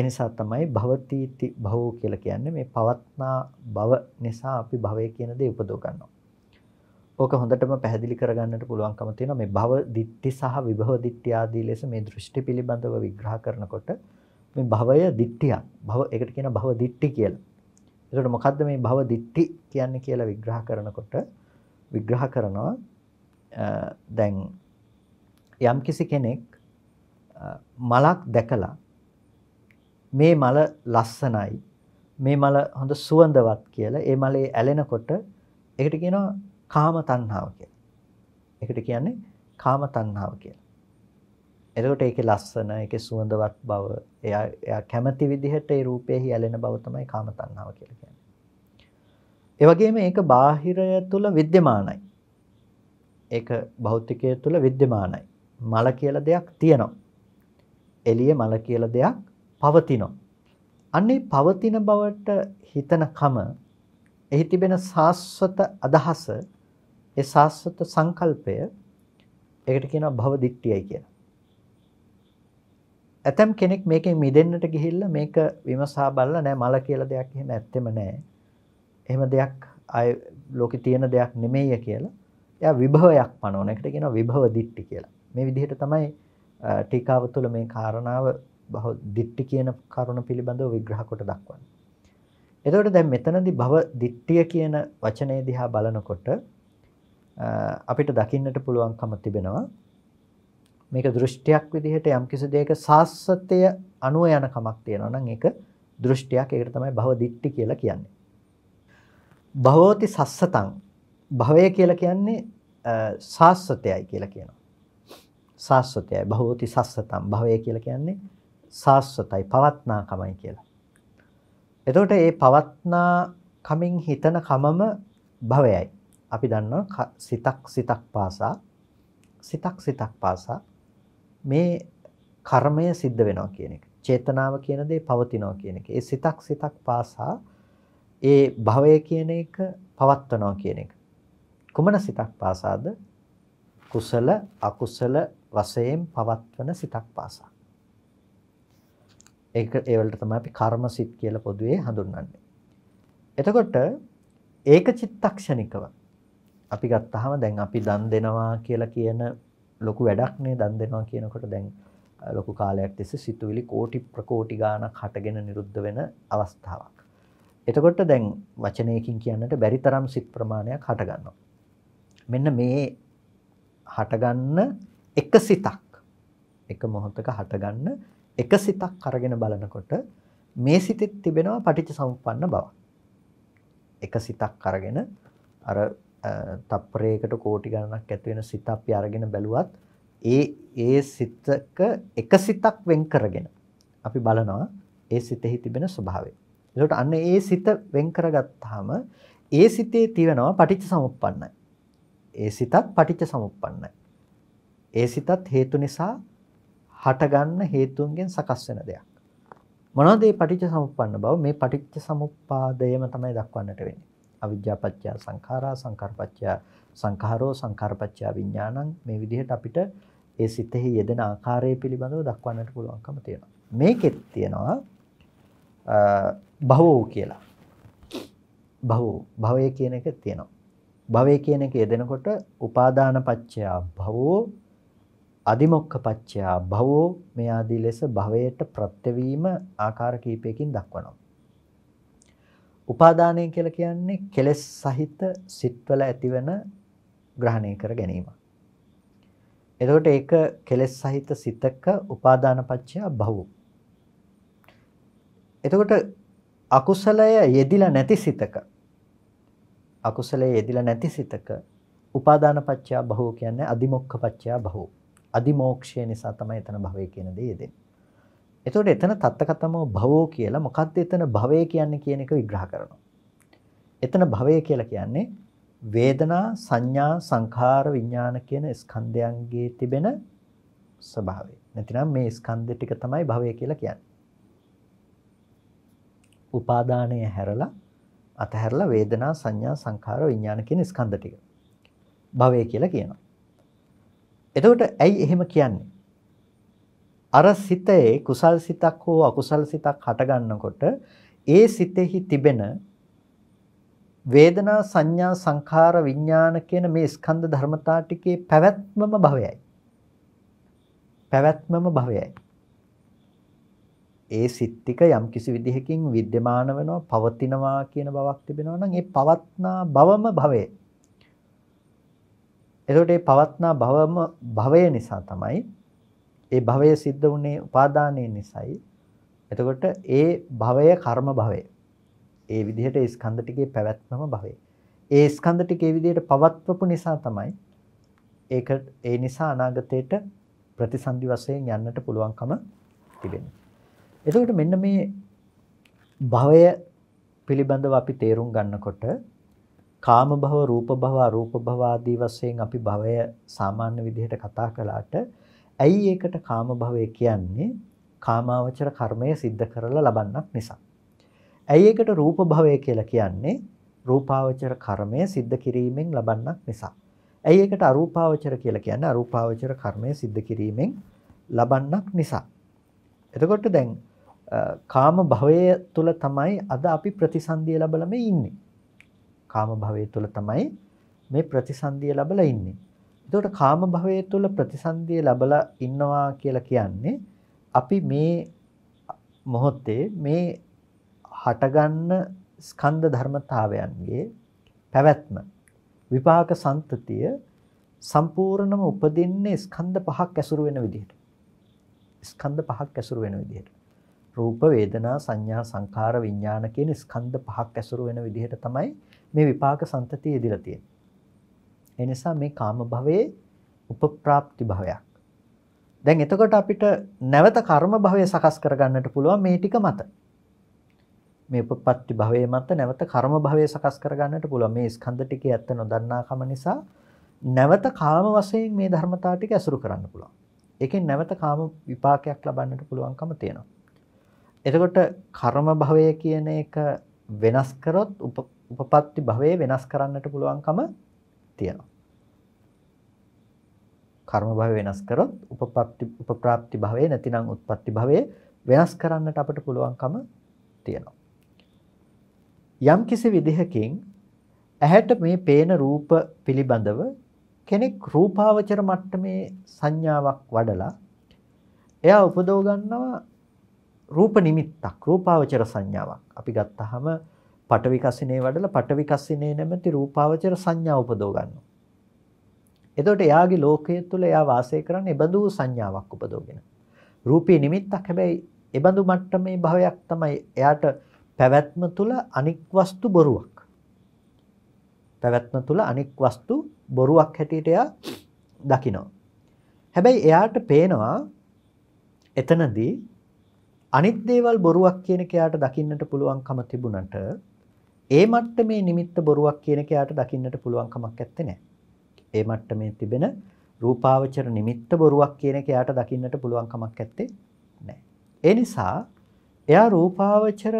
එනිසා තමයි භවතිති භවෝ කියලා කියන්නේ මේ පවත්නා බව නිසා අපි භවය කියන දේ උපදව ගන්නවා. ඕක හොඳටම පැහැදිලි කරගන්නට පුළුවන්කම තියෙනවා මේ භව දිට්ටි සහ විභව දිට්ටි ආදී ලෙස මේ දෘෂ්ටි පිළිබඳව විග්‍රහ කරනකොට මේ භවය දිට්ටියක්. භව ඒකට කියන භව දිට්ටි කියලා. ඒකට මොකද්ද මේ භව දිට්ටි කියන්නේ කියලා විග්‍රහ කරනකොට විග්‍රහ කරනවා දැන් යම්කිසි කෙනෙක් මලක් දැකලා මේ මල ලස්සනයි මේ මල හොඳ සුවඳවත් කියලා ඒ මලේ ඇලෙනකොට ඒකට කියනවා කාම තණ්හාව කියලා. ඒකට කියන්නේ කාම තණ්හාව කියලා. එතකොට ඒකේ ලස්සන, ඒකේ සුවඳවත් බව, එයා එයා කැමති විදිහට ඒ රූපෙහි ඇලෙන බව තමයි කාම තණ්හාව කියලා කියන්නේ. ඒ වගේම ඒක බාහිරය තුල विद्यමානයි. ඒක භෞතිකය තුල विद्यමානයි. මල කියලා දෙයක් තියෙනවා. එළිය මල කියලා දෙයක් පවතිනවා. අන්නේ පවතින බවට හිතනකම එහි තිබෙන සාස්වත අදහස ඒ සාස්වත සංකල්පය ඒකට කියනවා භව දිට්ඨියයි කියලා. ඇතම් කෙනෙක් මේකෙන් මිදෙන්නට ගිහිල්ලා මේක විමසා බලලා නෑ මල කියලා දෙයක් එහෙම ඇත්තෙම නෑ. එහෙම දෙයක් ආය ලෝකේ තියෙන දෙයක් නෙමෙයි කියලා. එයා විභවයක් පනවන එකට කියනවා විභව දිට්ඨි කියලා. මේ විදිහට තමයි ටීකාව තුළ මේ කාරණාව බහ දිට්ටි කියන කරුණ පිළිබඳව විග්‍රහ කොට දක්වන්න. එතකොට දැන් මෙතනදී භව දිට්ටිය කියන වචනේ දිහා බලනකොට අපිට දකින්නට පුළුවන්කම තිබෙනවා මේක දෘෂ්ටියක් විදිහට යම්කිසි දෙයක සාස්ත්‍ය අනුව යන කමක් තියෙනවා නම් ඒක දෘෂ්ටියක් ඒකට තමයි භව දිට්ටි කියලා කියන්නේ. භවෝති සස්සතං භවය කියලා කියන්නේ සාස්ත්‍යයි කියලා කියනවා. සාස්ත්‍යයි භවෝති සස්සතං භවය කියලා කියන්නේ සාස්වතයි පවත්නාකමයි කියලා. එතකොට ඒ පවත්නා කමින් හිතන කමම භවයයි. අපි දන්නවා සිතක් සිතක් පාසා සිතක් සිතක් පාසා මේ කර්මය සිද්ධ වෙනවා කියන එක. චේතනාව කියන දේ පවතිනවා කියන එක. ඒ සිතක් සිතක් පාසා ඒ භවය කියන එක පවත්වනවා කියන එක. කුමන සිතක් පාසාද? කුසල අකුසල වශයෙන් පවත්වන සිතක් පාසා. ඒක ඒ වලට තමයි අපි කර්මසිට කියලා පොදුවේ හඳුන්වන්නේ. එතකොට ඒක චිත්තක්ෂණිකව අපි ගත්තාම දැන් අපි දන් දෙනවා කියලා කියන ලොකු වැඩක් නේ දන් දෙනවා කියනකොට දැන් ලොකු කාලයක් තිස්සේ සිතුවිලි කෝටි ප්‍රකෝටි ගාණක් හටගෙන නිරුද්ධ වෙන අවස්ථාවක්. එතකොට දැන් වචනයකින් කියන්නට බැරි තරම් සිත් ප්‍රමාණයක් හටගන්නවා. මෙන්න මේ හටගන්න එක සිතක් එක මොහොතක හටගන්න එක සිතක් අරගෙන බලනකොට මේ සිතෙත් තිබෙනවා පටිච්ච සමුප්පන්න බව. එක සිතක් අරගෙන අර තප්පරයකට කෝටි ගණනක් ඇති වෙන සිත අපි අරගෙන බැලුවත් ඒ ඒ සිතක එක සිතක් වෙන් කරගෙන අපි බලනවා ඒ සිතෙහි තිබෙන ස්වභාවය. ඒකට අන්න ඒ සිත වෙන් කරගත්තාම ඒ සිතේ තිබෙනවා පටිච්ච සමුප්පන්නයි. ඒ සිතත් පටිච්ච සමුප්පන්නයි. ඒ සිතත් හේතු නිසා හටගන්න හේතුන්ගෙන් සකස් වෙන දෙයක්. මොනවද මේ පටිච්ච සමුප්පන්න බව? මේ පටිච්ච සමුප්පාදයම තමයි දක්වන්නට වෙන්නේ. අවිජ්ජාපච්චය සංඛාරා සංකාරපච්චය සංඛාරෝ සංකාරපච්චය විඥානං මේ විදිහට අපිට ඒ සිතෙහි යෙදෙන ආකාරය පිළිබඳව දක්වන්නට පුළුවන්කම තියෙනවා. මේකෙත් තියෙනවා භවෝ කියලා. භවෝ භවය කියන එක තියෙනවා. භවය කියන එක යෙදෙනකොට උපාදානපච්චය භවෝ අදිමොක්කපච්චය භවෝ මේ ආදී ලෙස භවයට ප්‍රත්‍යවීම ආකාර කීපයකින් දක්වනවා. උපාදානය කියලා කියන්නේ කෙලෙස් සහිත සිත්වල ඇතිවන ග්‍රහණය කර ගැනීම. එතකොට ඒක කෙලෙස් සහිත සිතක උපාදානපච්චය භවෝ. එතකොට අකුසලය යෙදිලා නැති සිතක අකුසලයේ යෙදිලා නැති සිතක උපාදානපච්චය භවෝ කියන්නේ අදිමොක්ඛපච්චය භවෝ. අදිමෝක්ෂය නිසා තමයි එතන භවය කියන දේ යෙදෙන්නේ. එතකොට එතන තත්තකතමෝ භවෝ කියලා මොකක්ද එතන භවය කියන්නේ කියන එක විග්‍රහ කරනවා. එතන භවය කියලා කියන්නේ වේදනා සංඥා සංඛාර විඥාන කියන ස්කන්ධයන්ගේ තිබෙන ස්වභාවය. නැතිනම් මේ ස්කන්ධ ටික තමයි භවය කියලා කියන්නේ. උපාදානය හැරලා අතහැරලා වේදනා සංඥා සංඛාර විඥාන කියන ස්කන්ධ ටික භවය කියලා කියනවා. එතකොට ඇයි එහෙම කියන්නේ? අර සිතේ කුසල් සිතක් හෝ අකුසල් සිතක් හටගන්නකොට ඒ සිතෙහි තිබෙන වේදනා සංඥා සංඛාර විඥාන කියන මේ ස්කන්ධ ධර්මතා ටිකේ පැවැත්මම භවයයි. පැවැත්මම භවයයි. ඒ සිත් ටික යම් කිසි විදිහකින් विद्यमान වෙනවා පවතිනවා කියන බවක් තිබෙනවා නම් ඒ පවත්නා බවම භවයයි. එතකොට මේ පවත්නා භවම භවය නිසා තමයි ඒ භවය සිද්ධ වුනේ උපාදානයේ නිසායි. එතකොට ඒ භවය කර්ම භවය. ඒ විදිහට ස්කන්ධ ටිකේ පැවැත්මම භවය. ඒ ස්කන්ධ ටිකේ විදිහට පවත්වපු නිසා තමයි ඒක ඒ නිසා අනාගතයට ප්‍රතිසන්දි වශයෙන් යන්නට පුළුවන්කම තිබෙනවා. එතකොට මෙන්න මේ භවය පිළිබඳව අපි තේරුම් ගන්නකොට කාම භව, රූප භව, අරූප භව ආදී වශයෙන් අපි භවය සාමාන්‍ය විදිහට කතා කළාට ඇයි ඒකට කාම භවය කියන්නේ? කාමාවචර කර්මය સિદ્ધ කරලා ලබන්නක් නිසා. ඇයි ඒකට රූප භවය කියලා කියන්නේ? රූපාවචර කර්මය સિદ્ધ කිරීමෙන් ලබන්නක් නිසා. ඇයි ඒකට අරූපාවචර කියලා කියන්නේ? අරූපාවචර කර්මය સિદ્ધ කිරීමෙන් ලබන්නක් නිසා. එතකොට දැන් කාම භවය තුල තමයි අද අපි ප්‍රතිසන්දිය ලැබලම ඉන්නේ. කාම භවයේ තුල තමයි මේ ප්‍රතිසන්දිය ලැබලා ඉන්නේ. එතකොට කාම භවයේ තුල ප්‍රතිසන්දිය ලැබලා ඉන්නවා කියලා කියන්නේ අපි මේ මොහොතේ මේ හටගන්න ස්කන්ධ ධර්මතාවයන්ගේ පැවැත්ම විපාක සම්තතිය සම්පූර්ණම උපදින්නේ ස්කන්ධ පහක් ඇසුරු වෙන විදිහට. ස්කන්ධ පහක් ඇසුරු වෙන විදිහට. රූප වේදනා සංඥා සංඛාර විඥාන කියන ස්කන්ධ පහක් ඇසුරු වෙන විදිහට තමයි මේ විපාක සම්තතිය ඉදිරිය තියෙන්නේ. ඒ නිසා මේ කාම භවයේ උපප්‍රාප්ති භවයක්. දැන් එතකොට අපිට නැවත කර්ම භවය සකස් කරගන්නට පුළුවන් මේ ටික මත. මේ උපපත්ති භවයේ මත නැවත කර්ම භවය සකස් කරගන්නට පුළුවන් මේ ස්කන්ධ ටිකේ ඇත්ත නොදන්නාකම නිසා නැවත කාම වශයෙන් මේ ධර්මතා ටික ඇසුරු කරන්න පුළුවන්. ඒකෙන් නැවත කාම විපාකයක් ලබන්නට පුළුවන්කම තියෙනවා. එතකොට කර්ම භවය කියන එක වෙනස් කරොත් උපපත්ති භවයේ වෙනස් කරන්නට පුළුවන්කම තියෙනවා. කර්ම භවය වෙනස් කරොත් උපපත්ති උපප්‍රාප්ති භවයේ නැතිනම් උත්පත්ති භවයේ වෙනස් කරන්නට අපට පුළුවන්කම තියෙනවා. යම් කිසි විදිහකින් ඇහැට මේ පේන රූප පිළිබඳව කෙනෙක් රූපාවචර මට්ටමේ සංඥාවක් වඩලා එයා උපදව ගන්නවා රූප නිමිත්තක් රූපාවචර සංඥාවක් අපි ගත්තාම පටවිකස්සිනේ වඩලා පටවිකස්සිනේ නැමැති රූපාවචර සංඥා උපදව ගන්නවා. එතකොට එයාගේ ලෝකයේ තුල එයා වාසය කරන්නේ එබඳු සංඥාවක් උපදවගෙන. රූපී නිමිත්තක් හැබැයි එබඳු මට්ටමේ භවයක් තමයි එයාට පැවැත්ම තුල අනික් වස්තු බොරුවක්. පැවැත්ම තුල අනික් වස්තු බොරුවක් හැටියට එයා දකිනවා. හැබැයි එයාට පේනවා එතනදී අනිත් දේවල් බොරුවක් කියන කයාට දකින්නට පුළුවන්කම තිබුණට ඒ මට්ටමේ නිමිත්ත බොරුවක් කියන එක යාට දකින්නට පුළුවන් කමක් නැත්තේ නෑ. ඒ මට්ටමේ තිබෙන රූපාවචර නිමිත්ත බොරුවක් කියන එක යාට දකින්නට පුළුවන් කමක් නැත්තේ නෑ. ඒ නිසා එයා රූපාවචර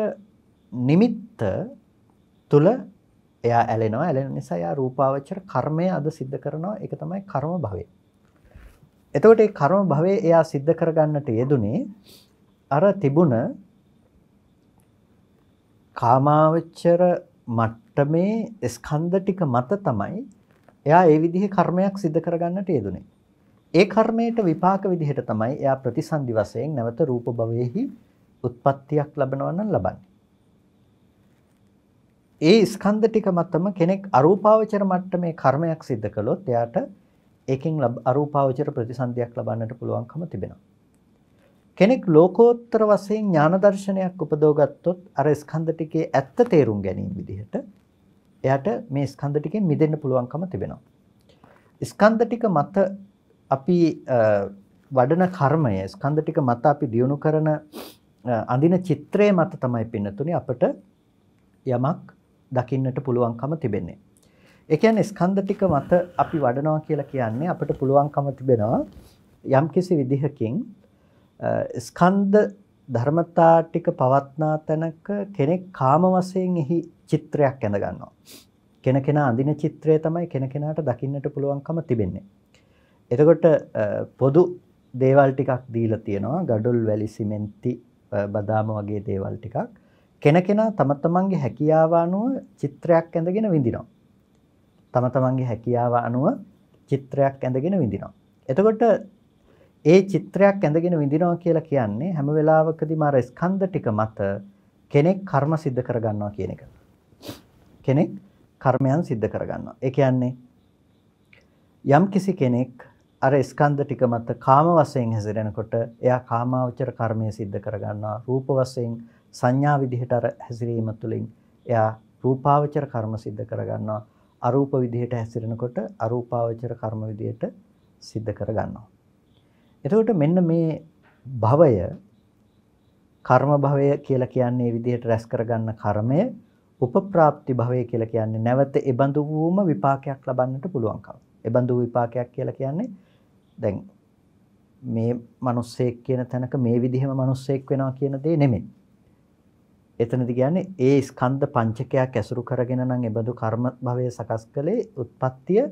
නිමිත්ත තුල එයා ඇලෙනවා. ඇලෙන නිසා එයා රූපාවචර කර්මය අද සිද්ධ කරනවා. ඒක තමයි කර්ම භවය. එතකොට මේ කර්ම භවය එයා සිද්ධ කරගන්නට යෙදුනේ අර තිබුණ කාමාවචර මට්ටමේ ස්කන්ධ ටික මත තමයි එයා ඒ විදිහේ කර්මයක් සිදු කරගන්නට යෙදුනේ. ඒ කර්මයට විපාක විදිහට තමයි එයා ප්‍රතිසන්දි වශයෙන් නැවත රූප භවයේහි උත්පත්තියක් ලබනවා නම් ලබන්නේ. ඒ ස්කන්ධ ටික මතම කෙනෙක් අරූපාවචර මට්ටමේ කර්මයක් සිදු කළොත් එයාට ඒකෙන් අරූපාවචර ප්‍රතිසන්දියක් ලබන්නට පුළුවන්කම තිබෙනවා. කෙනෙක් ලෝකෝත්තර වශයෙන් ඥාන දර්ශනයක් උපදව ගත්තොත් අර ස්කන්ධ ටිකේ ඇත්ත තේරුම් ගැනීම විදිහට එයාට මේ ස්කන්ධ ටිකෙන් මිදෙන්න පුළුවන්කම තිබෙනවා. ස්කන්ධ ටික මත අපි වඩන කර්මය ස්කන්ධ ටික මත අපි දියුණු කරන අඳින චිත්‍රය මත තමයි පින්නතුනේ අපට යමක් දකින්නට පුළුවන්කම තිබෙන්නේ. ඒ කියන්නේ ස්කන්ධ ටික මත අපි වඩනවා කියලා කියන්නේ අපිට පුළුවන්කම තිබෙනවා යම්කිසි විදිහකින් ස්කන්ධ ධර්මතා ටික පවත්නා තැනක කෙනෙක් කාම වශයෙන් එහි චිත්‍රයක් ඇඳ ගන්නවා. කෙන කෙනා අඳින චිත්‍රය තමයි කෙන කෙනාට දකින්නට පුළුවන්කම තිබෙන්නේ. එතකොට පොදු දේවල් ටිකක් දීලා තියෙනවා. gadul වැලි සිමෙන්ති බදාම වගේ දේවල් ටිකක්. කෙන කෙනා තම තමන්ගේ හැකියාව අනුව චිත්‍රයක් ඇඳගෙන විඳිනවා. තම තමන්ගේ හැකියාව අනුව චිත්‍රයක් ඇඳගෙන විඳිනවා. එතකොට ඒ චිත්‍රයක් ඇඳගෙන විඳිනවා කියලා කියන්නේ හැම වෙලාවකදීම අර ස්කන්ධ ටික මත කෙනෙක් කර්ම સિદ્ધ කරගන්නවා කියන එක. කෙනෙක් කර්මයන් સિદ્ધ කරගන්නවා. ඒ කියන්නේ යම් කිසි කෙනෙක් අර ස්කන්ධ ටික මත කාම වශයෙන් හැසිරෙනකොට එයා කාමාවචර කර්මය સિદ્ધ කරගන්නවා. රූප වශයෙන් සංඥා විදිහට අර හැසිරීම තුළින් එයා රූපාවචර කර්ම સિદ્ધ කරගන්නවා. අරූප විදිහට හැසිරෙනකොට අරූපාවචර කර්ම විදිහට સિદ્ધ කරගන්නවා. එතකොට මෙන්න මේ භවය කර්ම භවය කියලා කියන්නේ විදිහට රැස් කරගන්න කර්මය උපප්‍රාප්ති භවය කියලා කියන්නේ නැවත ඒබඳු වූම විපාකයක් ලබන්නට පුළුවන්කම. ඒබඳු විපාකයක් කියලා කියන්නේ දැන් මේ මිනිස්සෙක් කියන තැනක මේ විදිහම මිනිස්සෙක් වෙනවා කියන දේ නෙමෙයි. එතනදි කියන්නේ ඒ ස්කන්ධ පංචකයක් ඇසුරු කරගෙන නම් එබඳු කර්ම භවය සකස් කළේ උත්පත්තිය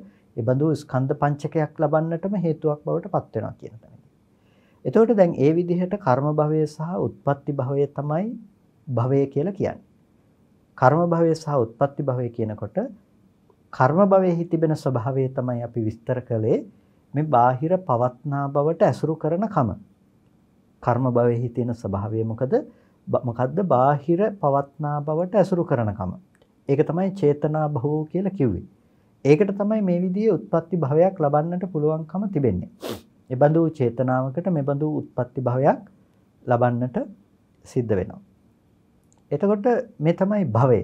එබඳු ස්කන්ධ පංචකයක් ලබන්නටම හේතුවක් බවට පත් වෙනවා කියන තැන. එතකොට දැන් ඒ විදිහට කර්ම භවය සහ උත්පත්ති භවය තමයි භවය කියලා කියන්නේ. කර්ම භවය සහ උත්පත්ති භවය කියනකොට කර්ම භවයේ තිබෙන ස්වභාවය තමයි අපි විස්තර කළේ මේ බාහිර පවත්නා බවට ඇසුරු කරන කම. කර්ම භවයේ තියෙන ස්වභාවය මොකද? මොකද්ද බාහිර පවත්නා බවට ඇසුරු කරනකම. ඒක තමයි චේතනා භවෝ කියලා කිව්වේ. ඒකට තමයි මේ විදිහේ උත්පත්ති භවයක් ලබන්නට පුළුවන්කම තිබෙන්නේ. එබඳු චේතනාවකට මෙබඳු උත්පත්ති භවයක් ලබන්නට සිද්ධ වෙනවා. එතකොට මේ තමයි භවය.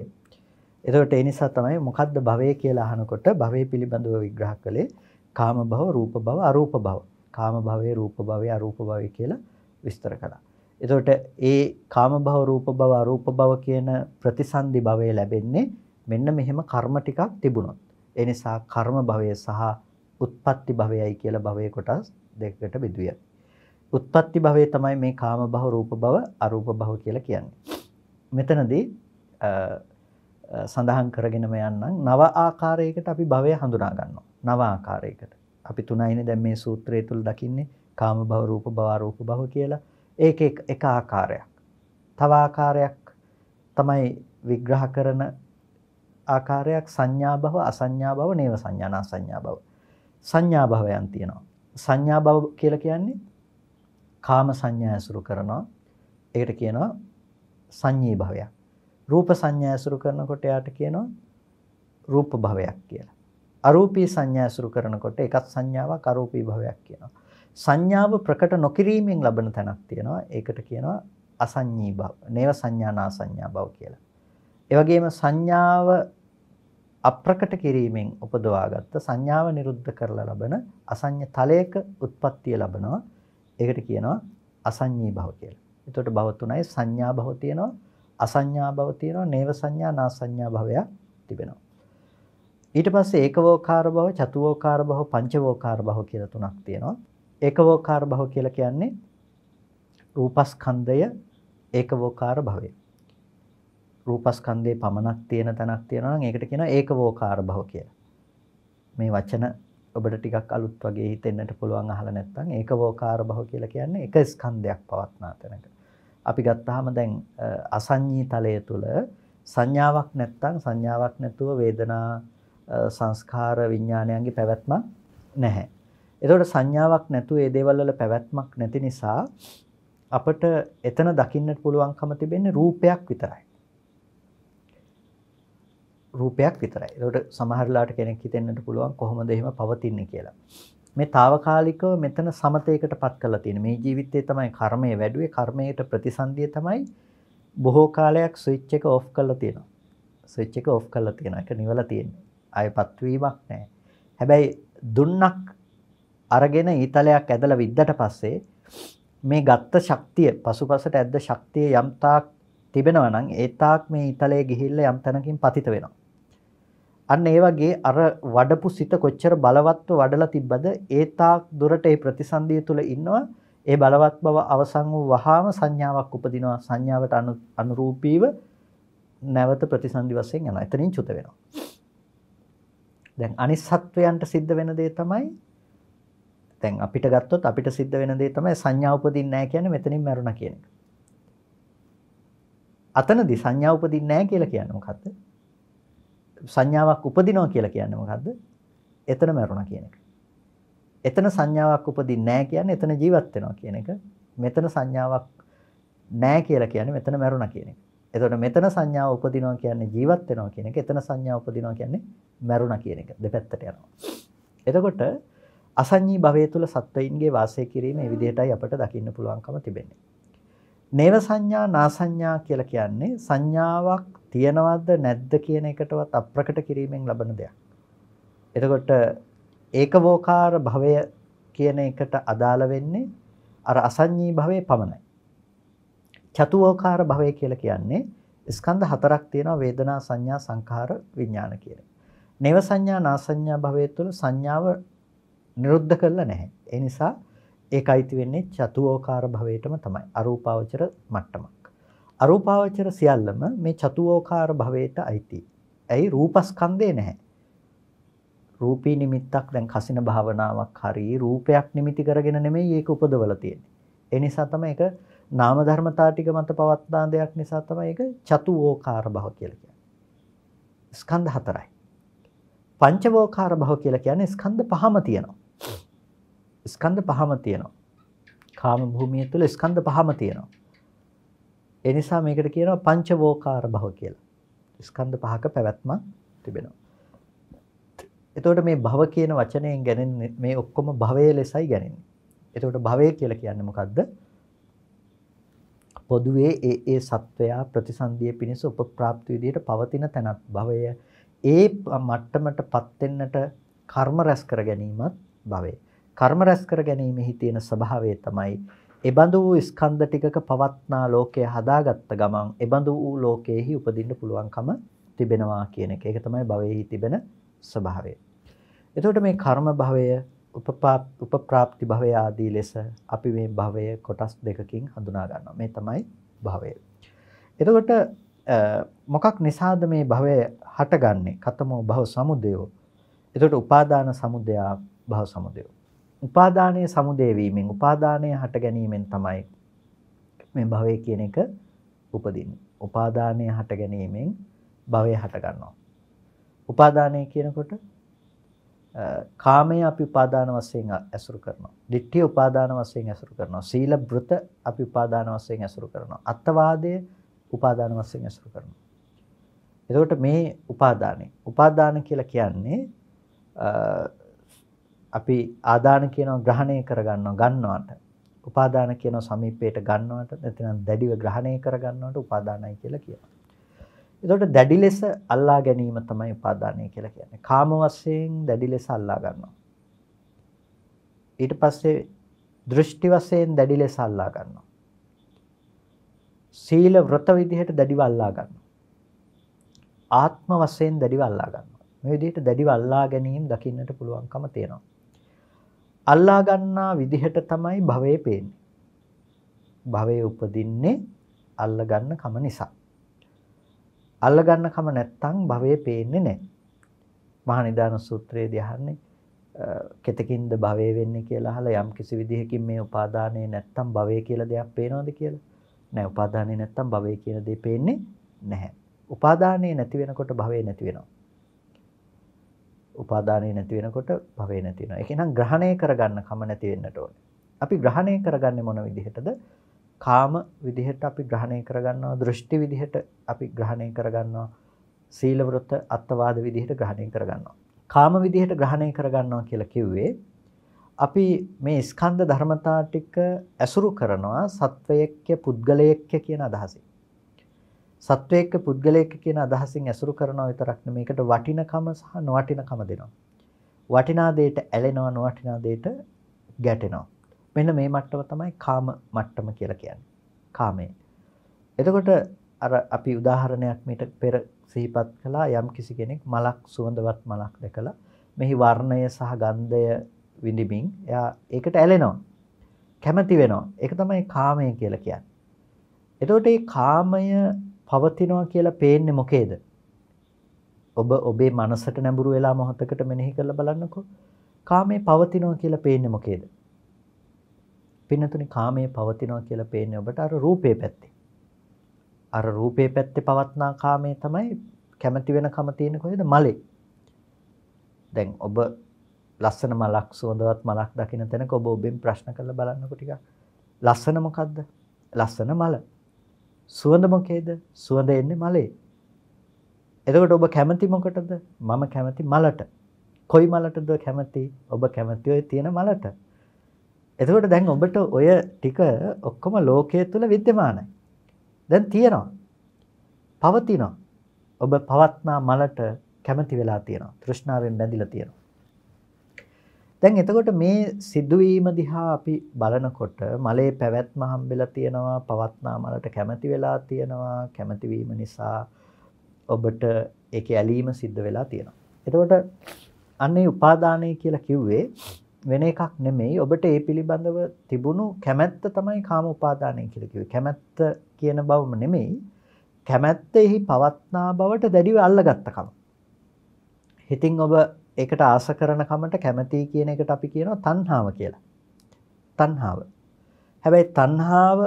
එතකොට ඒ නිසා තමයි මොකද්ද භවය කියලා අහනකොට භවය පිළිබඳව විග්‍රහ කළේ කාම භව, රූප භව, අරූප භව. කාම භවය, රූප භවය, අරූප භවය කියලා විස්තර කළා. එතකොට ඒ කාම භව, රූප භව, අරූප භව කියන ප්‍රතිසන්දි භවය ලැබෙන්නේ මෙන්න මෙහෙම කර්ම ටිකක් තිබුණොත්. ඒ නිසා කර්ම භවය සහ උත්පත්ති භවයයි කියලා භවයේ කොටස් දෙකකට බෙදුවිය. උත්පත්ති භවයේ තමයි මේ කාම භව, රූප භව, අරූප භව කියලා කියන්නේ. මෙතනදී සඳහන් කරගෙනම යන්නම් නව ආකාරයකට අපි භවය හඳුනා ගන්නවා. නව ආකාරයකට. අපි තුනයිනේ දැන් මේ සූත්‍රය තුල දකින්නේ කාම භව, රූප භව, අරූප භව කියලා. ඒක එක ආකාරයක්. තව ආකාරයක් තමයි විග්‍රහ කරන ආකාරයක් සංඥා භව, අසංඥා භව, නේව සංඥානා සංඥා භව. සංඥා භවයන් තියෙනවා. සංඥා භව කියලා කියන්නේ කාම සංඥා ඇසුරු කරනවා. ඒකට කියනවා සංඤී භවයක්. රූප සංඥා ඇසුරු කරනකොට යාට කියනවා රූප භවයක් කියලා. අරූපී සංඥා ඇසුරු කරනකොට එකත් සංඥාවක් අරූපී භවයක් කියනවා. සංඥාව ප්‍රකට නොකිරීමෙන් ලබන තැනක් තියෙනවා. ඒකට කියනවා අසංඤී භව. නේව සංඥානා සංඥා භව කියලා. ඒ වගේම සංඥාව අප්‍රකට කිරීමෙන් උපදවාගත්ත සංඥාව නිරුද්ධ කරලා ලබන අසඤ්ඤ තලයක උත්පත්තිය ලබනවා. ඒකට කියනවා අසඤ්ඤී භව කියලා. එතකොට භව තුනයි සංඥා භව තියෙනවා, අසඤ්ඤා භව තියෙනවා, නේව සංඥා, නාසඤ්ඤා භවයක් තිබෙනවා. ඊට පස්සේ ඒකවෝකාර භව, චතුවෝකාර භව, පංචවෝකාර භව කියලා තුනක් තියෙනවා. ඒකවෝකාර භව කියලා කියන්නේ රූපස්කන්ධය ඒකවෝකාර භවය. රූපස්කන්ධේ පමණක් තියෙන තැනක් තියෙනවා නම් ඒකට කියනවා ඒකවෝකාර භව කියලා. මේ වචන ඔබට ටිකක් අලුත් වගේ හිතෙන්නට පුළුවන් අහලා නැත්නම් ඒකවෝකාර භව කියලා කියන්නේ එක ස්කන්ධයක් පවත්නා තැනක. අපි ගත්තාම දැන් අසඤ්ඤී තලය තුල සංඥාවක් නැත්නම් සංඥාවක් නැතුව වේදනා සංස්කාර විඥානයන්ගේ පැවැත්මක් නැහැ. එතකොට සංඥාවක් නැතුව ඒ දේවල් වල පැවැත්මක් නැති නිසා අපට එතන දකින්නට පුළුවන්කම තිබෙන්නේ රූපයක් විතරයි. රූපයක් විතරයි. ඒකට සමහරලාට කෙනෙක් හිතෙන්නට පුළුවන් කොහොමද එහෙම පවතින්නේ කියලා. මේ తాවකාලිකව මෙතන සමතේකට පත් කරලා තියෙන මේ ජීවිතයේ තමයි කර්මය වැඩුවේ කර්මයට ප්‍රතිසන්දිය තමයි බොහෝ කාලයක් ස්විච් එක ඔෆ් කරලා තියෙනවා. ස්විච් එක ඔෆ් කරලා තියෙන එක නිවලා තියෙන්නේ. ආයෙපත් වීමක් නැහැ. හැබැයි දුන්නක් අරගෙන ඊතලයක් ඇදලා විද්දට පස්සේ මේ ගත්ත ශක්තිය පසුපසට ඇද්ද ශක්තිය යම්තාක් තිබෙනවා නම් ඒ තාක් මේ ඊතලයේ ගිහිල්ලා යම් තැනකින් පතිත වෙනවා. අන්න ඒ වගේ අර වඩපු සිත කොච්චර බලවත්ව වඩලා තිබ්බද ඒ තාක් දුරට ඒ ප්‍රතිසන්දිය තුල ඉන්නවා ඒ බලවත් බව අවසන් වූ වහාම සංඥාවක් උපදිනවා සංඥාවට අනුරූපීව නැවත ප්‍රතිසන්දි වශයෙන් යනවා එතනින් චුත වෙනවා දැන් අනිත් සත්වයන්ට සිද්ධ වෙන දේ තමයි දැන් අපිට ගත්තොත් අපිට සිද්ධ වෙන දේ තමයි සංඥා උපදින්නේ නැහැ කියන්නේ මෙතනින් මැරුණා කියන එක. අතනදී සංඥා උපදින්නේ නැහැ කියලා කියන්නේ මොකක්ද? සංඥාවක් උපදිනවා කියලා කියන්නේ මොකද්ද? එතන මැරුණා කියන එක. එතන සංඥාවක් උපදින්නේ නැහැ කියන්නේ එතන ජීවත් වෙනවා කියන එක. මෙතන සංඥාවක් නැහැ කියලා කියන්නේ මෙතන මැරුණා කියන එක. එතකොට මෙතන සංඥාව උපදිනවා කියන්නේ ජීවත් වෙනවා කියන එක. එතන සංඥාව උපදිනවා කියන්නේ මැරුණා කියන එක. දෙපැත්තට යනවා. එතකොට අසඤ්ඤී භවය තුල සත්වයින්ගේ වාසය කිරීම මේ විදිහටයි අපට දකින්න පුළුවන්කම තිබෙන්නේ. නේව සංඥා නාසඤ්ඤා කියලා කියන්නේ සංඥාවක් තියෙනවද නැද්ද කියන එකටවත් අප්‍රකට කිරීමෙන් ලබන දෙයක්. එතකොට ඒකවෝකාර භවය කියන එකට අදාළ වෙන්නේ අර අසඤ්ඤී භවයේ පමණයි. චතුවෝකාර භවය කියලා කියන්නේ ස්කන්ධ හතරක් තියෙනවා වේදනා සංඥා සංඛාර විඥාන කියන. නේව සංඥා නාසඤ්ඤා භවය තුළ සංඥාව නිරුද්ධ කරලා නැහැ. ඒ නිසා ඒකයිති වෙන්නේ චතුවෝකාර භවයටම තමයි. අරූපාවචර මට්ටමට. අරූපාවචර සියල්ලම මේ චතුෝකාර භවයට අයිති. ඇයි රූපස්කන්ධේ නැහැ. රූපී නිමිත්තක් දැන් කසින භාවනාවක් හරි රූපයක් නිමිති කරගෙන නෙමෙයි ඒක උපදවල තියෙන්නේ. ඒ නිසා තමයි ඒක නාම ධර්මතා ටික මත පවත්නා දෙයක් නිසා තමයි ඒක චතුෝකාර භව කියලා කියන්නේ. ස්කන්ධ හතරයි. පංචවෝකාර භව කියලා කියන්නේ ස්කන්ධ පහම තියෙනවා. ස්කන්ධ පහම තියෙනවා. කාම භූමිය තුළ ස්කන්ධ පහම තියෙනවා. ඒ නිසා මේකට කියනවා පංචවෝකාර භව කියලා. ස්කන්ධ පහක පැවැත්මක් තිබෙනවා. එතකොට මේ භව කියන වචනයෙන් ගැනෙන්නේ මේ ඔක්කොම භවය ලෙසයි ගැනෙන්නේ. එතකොට භවය කියලා කියන්නේ මොකද්ද? පොදුවේ ඒ ඒ සත්වයා ප්‍රතිසන්දිය පිණිස උපප්‍රාප්ත විදියට පවතින තැනත් භවය ඒ මට්ටමටපත් වෙන්නට කර්ම රැස් කර ගැනීමත් භවය. කර්ම රැස් කර ගැනීමෙහි තියෙන ස්වභාවය තමයි එබඳු වූ ස්කන්ධ ටිකක පවත්නා ලෝකය හදාගත්ත ගමන් එබඳු වූ ලෝකයෙහි උපදින්න පුළුවන්කම තිබෙනවා කියන එක. ඒක තමයි භවයේහි තිබෙන ස්වභාවය. එතකොට මේ කර්ම භවය උපප්‍රාප්ති භවය ආදී ලෙස අපි මේ භවය කොටස් දෙකකින් හඳුනා ගන්නවා. මේ තමයි භවය. එතකොට මොකක් නිසාද මේ භවය හටගන්නේ? කතමෝ භව සමුදයෝ. එතකොට උපාදාන සමුදයා භව සමුදයෝ. උපාදානයේ සමුදේ වීමෙන් උපාදානය හට ගැනීමෙන් තමයි මේ භවය කියන එක උපදින්නේ. උපාදානය හට ගැනීමෙන් භවය හට ගන්නවා. උපාදානය කියනකොට කාමය අපි උපාදාන වශයෙන් ඇසුරු කරනවා. ditthi උපාදාන වශයෙන් ඇසුරු කරනවා. සීල බ්‍රත අපි උපාදාන වශයෙන් ඇසුරු කරනවා. අත්වාදය උපාදාන වශයෙන් ඇසුරු කරනවා. එතකොට මේ උපාදානයි. උපාදාන කියලා කියන්නේ අපි ආදාන කියනවා ග්‍රහණය කරගන්නවා ගන්නවට. උපාදාන කියනවා සමීපයට ගන්නවට නැත්නම් දැඩිව ග්‍රහණය කරගන්නවට උපාදානයි කියලා කියනවා. එතකොට දැඩි ලෙස අල්ලා ගැනීම තමයි උපාදානය කියලා කියන්නේ. කාම වශයෙන් දැඩි ලෙස අල්ලා ගන්නවා. ඊට පස්සේ දෘෂ්ටි වශයෙන් දැඩි ලෙස අල්ලා ගන්නවා. සීල වෘත විදිහට දැඩිව අල්ලා ගන්නවා. ආත්ම වශයෙන් දැඩිව අල්ලා ගන්නවා. මේ විදිහට දැඩිව අල්ලා ගැනීම දකින්නට පුළුවන්කම තියෙනවා. අල්ලා ගන්නා විදිහට තමයි භවය පේන්නේ. භවයේ උපදින්නේ අල්ලා ගන්න කම නිසා. අල්ලා ගන්න කම නැත්තම් භවය පේන්නේ නැහැ. මහා නිදාන සූත්‍රයේදී අහන්නේ කෙතකින්ද භවය වෙන්නේ කියලා අහලා යම් කිසි විදිහකින් මේ උපාදානය නැත්තම් භවය කියලා දෙයක් පේනවද කියලා? නැහැ. උපාදානය නැත්තම් භවය කියන දේ පේන්නේ නැහැ. උපාදානය නැති වෙනකොට භවය නැති වෙනවා. උපාදානය නැති වෙනකොට භවය නැති වෙනවා. ඒ කියනනම් ග්‍රහණය කරගන්න කම නැති වෙන්නට ඕනේ. අපි ග්‍රහණය කරගන්නේ මොන විදිහටද? කාම විදිහට අපි ග්‍රහණය කරගන්නවා, දෘෂ්ටි විදිහට අපි ග්‍රහණය කරගන්නවා, සීල වෘත අත්වාද විදිහට ග්‍රහණය කරගන්නවා. කාම විදිහට ග්‍රහණය කරගන්නවා කියලා කිව්වේ අපි මේ ස්කන්ධ ධර්මතා ටික ඇසුරු කරනවා සත්වයේක්ක පුද්ගලයේක්ක කියන අදහසින්. සත්වයක පුද්ගලයෙක් කියන අදහසින් ඇසුරු කරනවා විතරක් නෙමේකට වටිනකම සහ නොවටිනකම දෙනවා. වටිනා දෙයට ඇලෙනවා නොවටිනා දෙයට ගැටෙනවා. මෙන්න මේ මට්ටම තමයි කාම මට්ටම කියලා කියන්නේ. කාමය. එතකොට අර අපි උදාහරණයක් මීට පෙර සිහිපත් කළා යම් කිසි කෙනෙක් මලක් සුවඳවත් මලක් දැකලා මෙහි වර්ණය සහ ගන්ධය විඳිමින් එයා ඒකට ඇලෙනවා. කැමති වෙනවා. ඒක තමයි කාමය කියලා කියන්නේ. එතකොට මේ කාමය පවතිනවා කියලා පේන්නේ මොකේද? ඔබ ඔබේ මනසට නැඹුරු වෙලා මොහොතකට මෙනෙහි කරලා බලන්නකෝ. කාමයේ පවතිනවා කියලා පේන්නේ මොකේද? පින්නතුනි කාමයේ පවතිනවා කියලා පේන්නේ ඔබට අර රූපේ පැත්තේ. අර රූපේ පැත්තේ පවත්නා කාමයේ තමයි කැමති වෙනකම තියෙන කොහෙද? මලේ. දැන් ඔබ ලස්සන මලක් සුවඳවත් මලක් දකින්න තැනක ඔබ ඔබෙන් ප්‍රශ්න කරලා බලන්නකො ටිකක්. ලස්සන මොකද්ද? ලස්සන මල. සුවඳ මොකේද? සුවඳ එන්නේ මලේ. එතකොට ඔබ කැමති මොකටද? මම කැමති මලට. කොයි මලටද කැමති? ඔබ කැමති ඔය තියෙන මලට. එතකොට දැන් ඔබට ඔය ටික ඔක්කොම ලෝකයේ තුල विद्यමානයි. දැන් තියෙනවා. පවතිනවා. ඔබ පවත්නා මලට කැමති වෙලා තියෙනවා. තෘෂ්ණාවෙන් බැඳිලා තියෙනවා. දැන් එතකොට මේ සිදුවීම දිහා අපි බලනකොට මලේ පැවැත්ම හම්බෙලා තියෙනවා පවත්නා මලට කැමති වෙලා තියෙනවා කැමති වීම නිසා ඔබට ඒකේ ඇලීම සිද්ධ වෙලා තියෙනවා. එතකොට අන්නේ උපාදානය කියලා කිව්වේ වෙන එකක් නෙමෙයි ඔබට ඒ පිළිබඳව තිබුණු කැමැත්ත තමයි කාම උපාදානය කියලා කිව්වේ. කැමැත්ත කියන බවම නෙමෙයි කැමැත්තෙහි පවත්නා බවට දැඩිව අල්ලගත්තකම. හිතින් ඔබ ඒකට ආස කරන කමට කැමැති කියන එකට අපි කියනවා තණ්හාව කියලා. තණ්හාව. හැබැයි තණ්හාව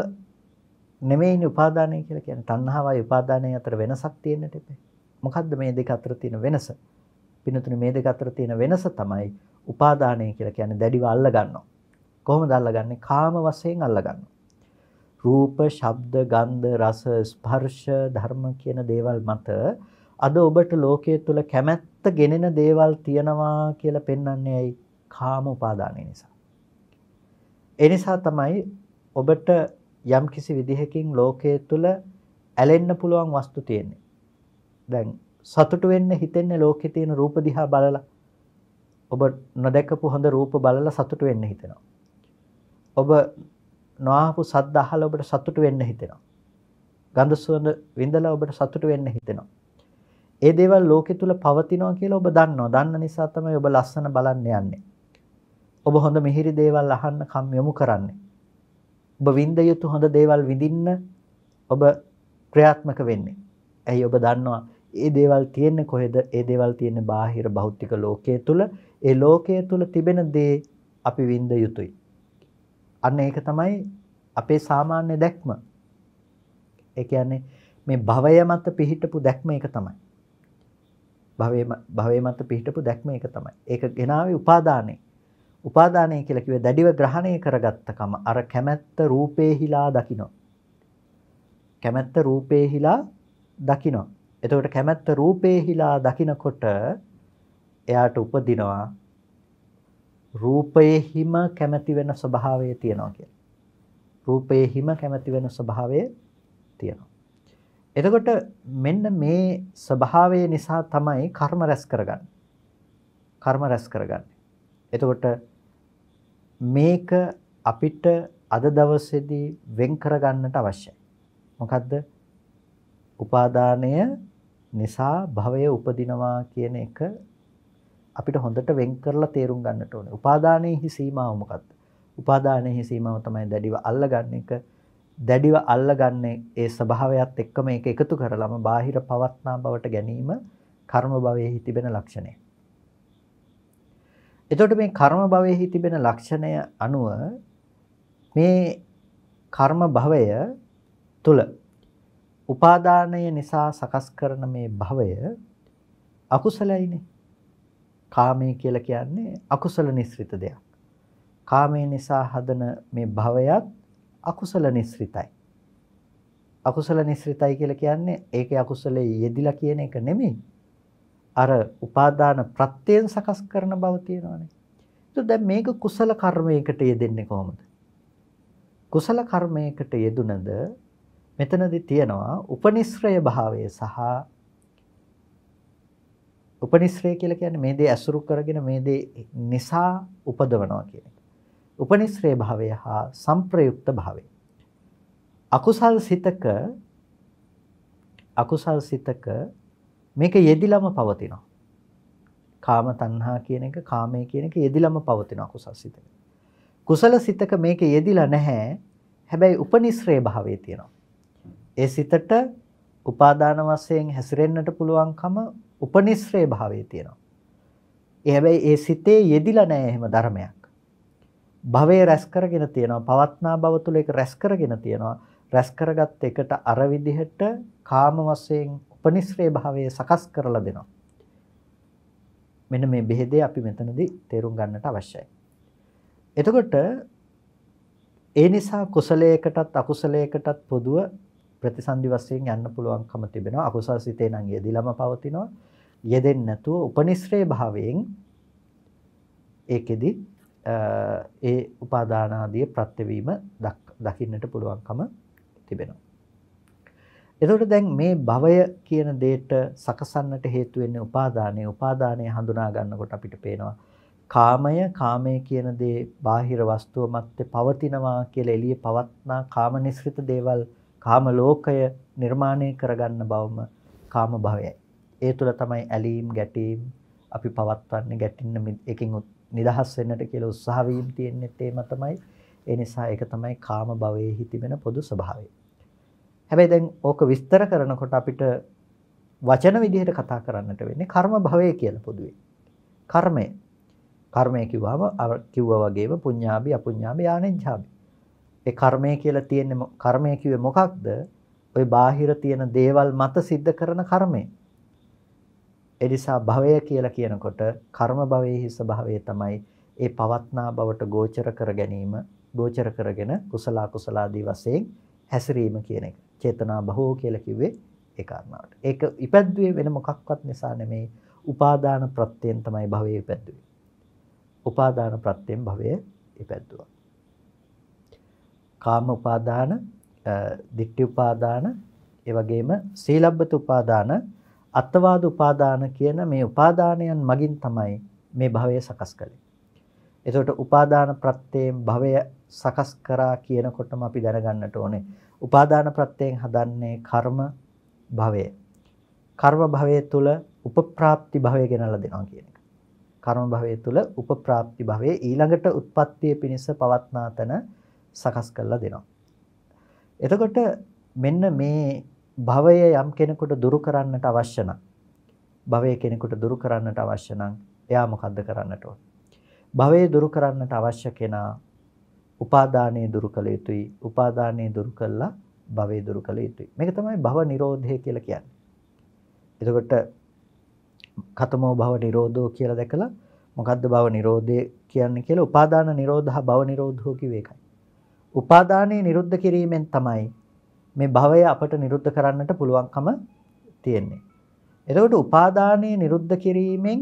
නෙමෙයිනේ උපාදානය කියලා කියන්නේ. තණ්හාවයි උපාදානය අතර වෙනසක් තියෙන්නට එපා. මොකද්ද මේ දෙක අතර තියෙන වෙනස? පින්නතුනේ මේ දෙක අතර තියෙන වෙනස තමයි උපාදානය කියලා කියන්නේ දැඩිව අල්ල ගන්නවා. කොහොමද අල්ලගන්නේ? කාම වශයෙන් අල්ල ගන්නවා. රූප, ශබ්ද, ගන්ධ, රස, ස්පර්ශ, ධර්ම කියන දේවල් මත අද ඔබට ලෝකයේ තුළ කැමැත්ත ගෙනෙන දේවල් තියෙනවා කියලා පෙන්වන්නේ ඇයි කාම උපාදානය නිසා. එනිසා තමයි ඔබට යම් කිසි විදිහකින් ලෝකයේ තුළ ඇලෙන්න පුළුවන් වස්තු තියෙන්නේ. දැන් සතුටු වෙන්න හිතෙන්නේ ලෝකේ තියෙන රූප දිහා බලලා ඔබ නොදැකපු හොඳ රූප බලලා සතුටු වෙන්න හිතෙනවා. ඔබ නොආපු සද්ද අහලා ඔබට සතුටු වෙන්න හිතෙනවා. ගන්ධ සුවඳ විඳලා ඔබට සතුටු වෙන්න හිතෙනවා. ඒ දේවල් ලෝකෙ තුල පවතිනවා කියලා ඔබ දන්නවා. දන්න නිසා තමයි ඔබ ලස්සන බලන්න යන්නේ. ඔබ හොඳ මිහිරි දේවල් අහන්න කම් යොමු කරන්නේ. ඔබ විඳ යුතු හොඳ දේවල් විඳින්න ඔබ ක්‍රියාත්මක වෙන්නේ. ඇයි ඔබ දන්නවා ඒ දේවල් තියෙන්නේ කොහෙද? ඒ දේවල් තියෙන්නේ බාහිර භෞතික ලෝකයේ තුල. ඒ ලෝකයේ තුල තිබෙන දේ අපි විඳ යුතුයි. අන්න ඒක තමයි අපේ සාමාන්‍ය දැක්ම. ඒ කියන්නේ මේ භවය මත පිහිටපු දැක්ම ඒක තමයි. භවය මත පිහිටපු දැක්ම එක තමයි. ඒක ගෙනාවේ උපාදානය. උපාදානය කියලා කිව්වේ දැඩිව ග්‍රහණය කරගත්තකම අර කැමැත්ත රූපේහිලා දකින්න. කැමැත්ත රූපේහිලා දකින්න. එතකොට කැමැත්ත රූපේහිලා දකිනකොට එයාට උපදිනවා රූපයෙහිම කැමැති වෙන ස්වභාවය තියෙනවා කියලා. රූපයෙහිම කැමැති වෙන ස්වභාවය තියෙනවා. එතකොට මෙන්න මේ ස්වභාවය නිසා තමයි කර්ම රැස් කරගන්න. කර්ම රැස් කරගන්න. එතකොට මේක අපිට අද දවසේදී වෙන් කරගන්නට අවශ්‍යයි. මොකද්ද? උපාදානය නිසා භවය උපදිනවා කියන එක අපිට හොඳට වෙන් කරලා තේරුම් ගන්නට ඕනේ. උපාදානයේහි සීමාව මොකක්ද? උපාදානයේහි සීමාව තමයි දැඩිව අල්ලගන්න එක. දැඩිව අල්ලගන්නේ ඒ ස්වභාවයත් එක්කම ඒක එකතු කරලම බාහිර පවත්නා බවට ගැනීම කර්ම භවයේහි තිබෙන ලක්ෂණය. එතකොට මේ කර්ම භවයේහි තිබෙන ලක්ෂණය අනුව මේ කර්ම භවය තුල උපාදානය නිසා සකස් කරන මේ භවය අකුසලයිනේ. කාමය කියලා කියන්නේ අකුසල නිස්ෘත දෙයක්. කාමය නිසා හදන මේ භවයත් අකුසල නිස්සෘතයි. අකුසල නිස්සෘතයි කියලා කියන්නේ ඒකේ අකුසලයේ යෙදිලා කියන එක නෙමෙයි. අර උපාදාන ප්‍රත්‍යයෙන් සකස් කරන බව තියෙනවනේ. ඒත් දැන් මේක කුසල කර්මයකට යෙදෙන්නේ කොහොමද? කුසල කර්මයකට යෙදුනද මෙතනදි තියෙනවා උපනිශ්‍රය භාවය සහ උපනිශ්‍රය කියලා කියන්නේ මේ දේ අසුරු කරගෙන මේ දේ නිසා උපදවනවා කියන එක. උපනිශ්‍රේ භාවය හා සම්ප්‍රයුක්ත භාවය. අකුසල් සිතක අකුසල් සිතක මේක යෙදිලම පවතිනවා. කාම තණ්හා කියන එක කාමයේ කියන එක යෙදිලම පවතින අකුසල් සිතක. කුසල සිතක මේක යෙදිලා නැහැ. හැබැයි උපනිශ්‍රේ භාවයේ තියෙනවා. ඒ සිතට උපාදාන වශයෙන් හැසිරෙන්නට පුළුවන්කම උපනිශ්‍රේ භාවයේ තියෙනවා. ඒ හැබැයි ඒ සිතේ යෙදිලා නැහැ එහෙම ධර්මයක්. භවය රැස් කරගෙන තියෙනවා පවත්නා භව තුල ඒක රැස් කරගෙන තියෙනවා රැස් කරගත් එකට අර විදිහට කාම වශයෙන් උපනිශ්‍රේ භවය සකස් කරලා දෙනවා මෙන්න මේ බෙහෙදේ අපි මෙතනදී තේරුම් ගන්නට අවශ්‍යයි එතකොට ඒ නිසා කුසලයකටත් අකුසලයකටත් පොදුව ප්‍රතිසන්දි වශයෙන් යන්න පුළුවන්කම තිබෙනවා අකුසල් සිතේ නම් යෙදිලම පවතිනවා යෙදෙන්නේ නැතුව උපනිශ්‍රේ භාවයෙන් ඒකෙදි ඒ උපාදානාදිය ප්‍රත්‍යවීම දකින්නට පුළුවන්කම තිබෙනවා. එතකොට දැන් මේ භවය කියන දෙයට සකසන්නට හේතු වෙන්නේ උපාදානය. උපාදානය හඳුනා ගන්නකොට අපිට පේනවා කාමය, කාමය කියන දේ බාහිර වස්තුව මැත්තේ පවතිනවා කියලා එළියේ පවත්නා කාමනිස්ෘත දේවල් කාම ලෝකය නිර්මාණය කරගන්න බවම කාම භවයයි. ඒ තුළ තමයි ඇලීම්, ගැටීම් අපි පවත්වන්නේ, ගැටින්න එකකින් නිදහස් වෙන්නට කියලා උත්සාහ වීම තියෙන්නේත් ඒම තමයි. ඒ නිසා ඒක තමයි කාම භවයේහි තිබෙන පොදු ස්වභාවය. හැබැයි දැන් ඕක විස්තර කරනකොට අපිට වචන විදිහට කතා කරන්නට වෙන්නේ කර්ම භවය කියලා පොදුවේ. කර්මය. කර්මය කිව්වම කිව්වා වගේම පුඤ්ඤාභි අපුඤ්ඤාභි ආනෙන්ජාභි. ඒ කර්මය කියලා තියෙන්නේ කර්මය කිව්වේ මොකක්ද? ওই බාහිර තියෙන දේවල් මත සිද්ධ කරන කර්මය. එනිසා භවය කියලා කියනකොට කර්ම භවයේ ස්වභාවය තමයි ඒ පවත්නා බවට ගෝචර කර ගැනීම ගෝචර කරගෙන කුසල අකුසල ආදී වශයෙන් හැසිරීම කියන එක. චේතනා බහෝ කියලා කිව්වේ ඒ කාරණාවට. ඒක ඉපැද්දුවේ වෙන මොකක්වත් නිසා නෙමෙයි. උපාදාන ප්‍රත්‍යයෙන් තමයි භවය ඉපැද්දුවේ. උපාදාන ප්‍රත්‍යයෙන් භවය ඉපැද්දුවා. කාම උපාදාන, ditthi උපාදාන, ඒ වගේම සීලබ්බත උපාදාන අත්වාද උපාදාන කියන මේ උපාදානයන් මගින් තමයි මේ භවය සකස් කළේ. එතකොට උපාදාන ප්‍රත්‍යයෙන් භවය සකස් කරා කියනකොටම අපි දැනගන්නට ඕනේ. උපාදාන ප්‍රත්‍යයෙන් හදන්නේ කර්ම භවය. කර්ම භවය තුල උපප්‍රාප්ති භවය ගෙනල්ලා දෙනවා කියන එක. කර්ම භවය තුල උපප්‍රාප්ති භවයේ ඊළඟට උත්පත්තිය පිණිස පවත්නාතන සකස් කරලා දෙනවා. එතකොට මෙන්න මේ භවය යම් කෙනෙකුට දුරු කරන්නට අවශ්‍ය නම් භවය කෙනෙකුට දුරු කරන්නට අවශ්‍ය නම් එයා මොකද්ද කරන්නට ඕන? භවය දුරු කරන්නට අවශ්‍ය කෙනා උපාදානයේ දුරු කළ යුතුයි. උපාදානයේ දුරු කළා භවය දුරු කළ යුතුයි. මේක තමයි භව නිරෝධය කියලා කියන්නේ. එතකොට කතමෝ භව නිරෝධෝ කියලා දැකලා මොකද්ද භව නිරෝධය කියන්නේ කියලා උපාදාන නිරෝධහ භව නිරෝධෝ කිව්ව එකයි. උපාදානයේ නිරුද්ධ කිරීමෙන් තමයි මේ භවය අපට නිරුද්ධ කරන්නට පුළුවන්කම තියෙන්නේ. එතකොට උපාදානයේ නිරුද්ධ කිරීමෙන්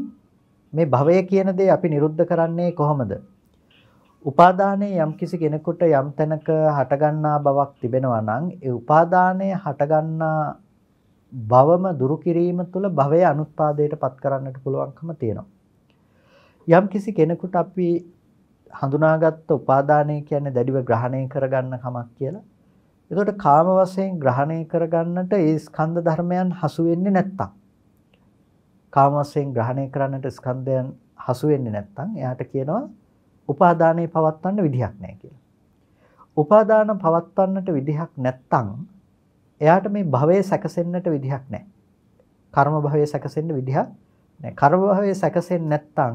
මේ භවය කියන දේ අපි නිරුද්ධ කරන්නේ කොහොමද? උපාදානයේ යම්කිසි කෙනෙකුට යම් තැනක හටගන්නා බවක් තිබෙනවා නම් ඒ උපාදානය හටගන්නා භවම දුරු කිරීම තුළ භවය අනුත්පාදයට පත් කරන්නට පුළුවන්කම තියෙනවා. යම්කිසි කෙනෙකුට අපි හඳුනාගත්ත උපාදානය කියන්නේ දැඩිව ග්‍රහණය කරගන්න කමක් කියලා එතකොට කාම වශයෙන් ග්‍රහණය කරගන්නට ඒ ස්කන්ධ ධර්මයන් හසු වෙන්නේ නැත්තම් කාම වශයෙන් ග්‍රහණය කරන්නට ස්කන්ධයන් හසු වෙන්නේ නැත්තම් එයාට කියනවා උපාදානයේ පවත්වන්න විදිහක් නැහැ කියලා. උපාදාන පවත්වන්නට විදිහක් නැත්තම් එයාට මේ භවයේ සැකසෙන්නට විදිහක් නැහැ. කර්ම භවයේ සැකසෙන්න විදිහක් නැහැ. කර්ම භවයේ සැකසෙන්නේ නැත්නම්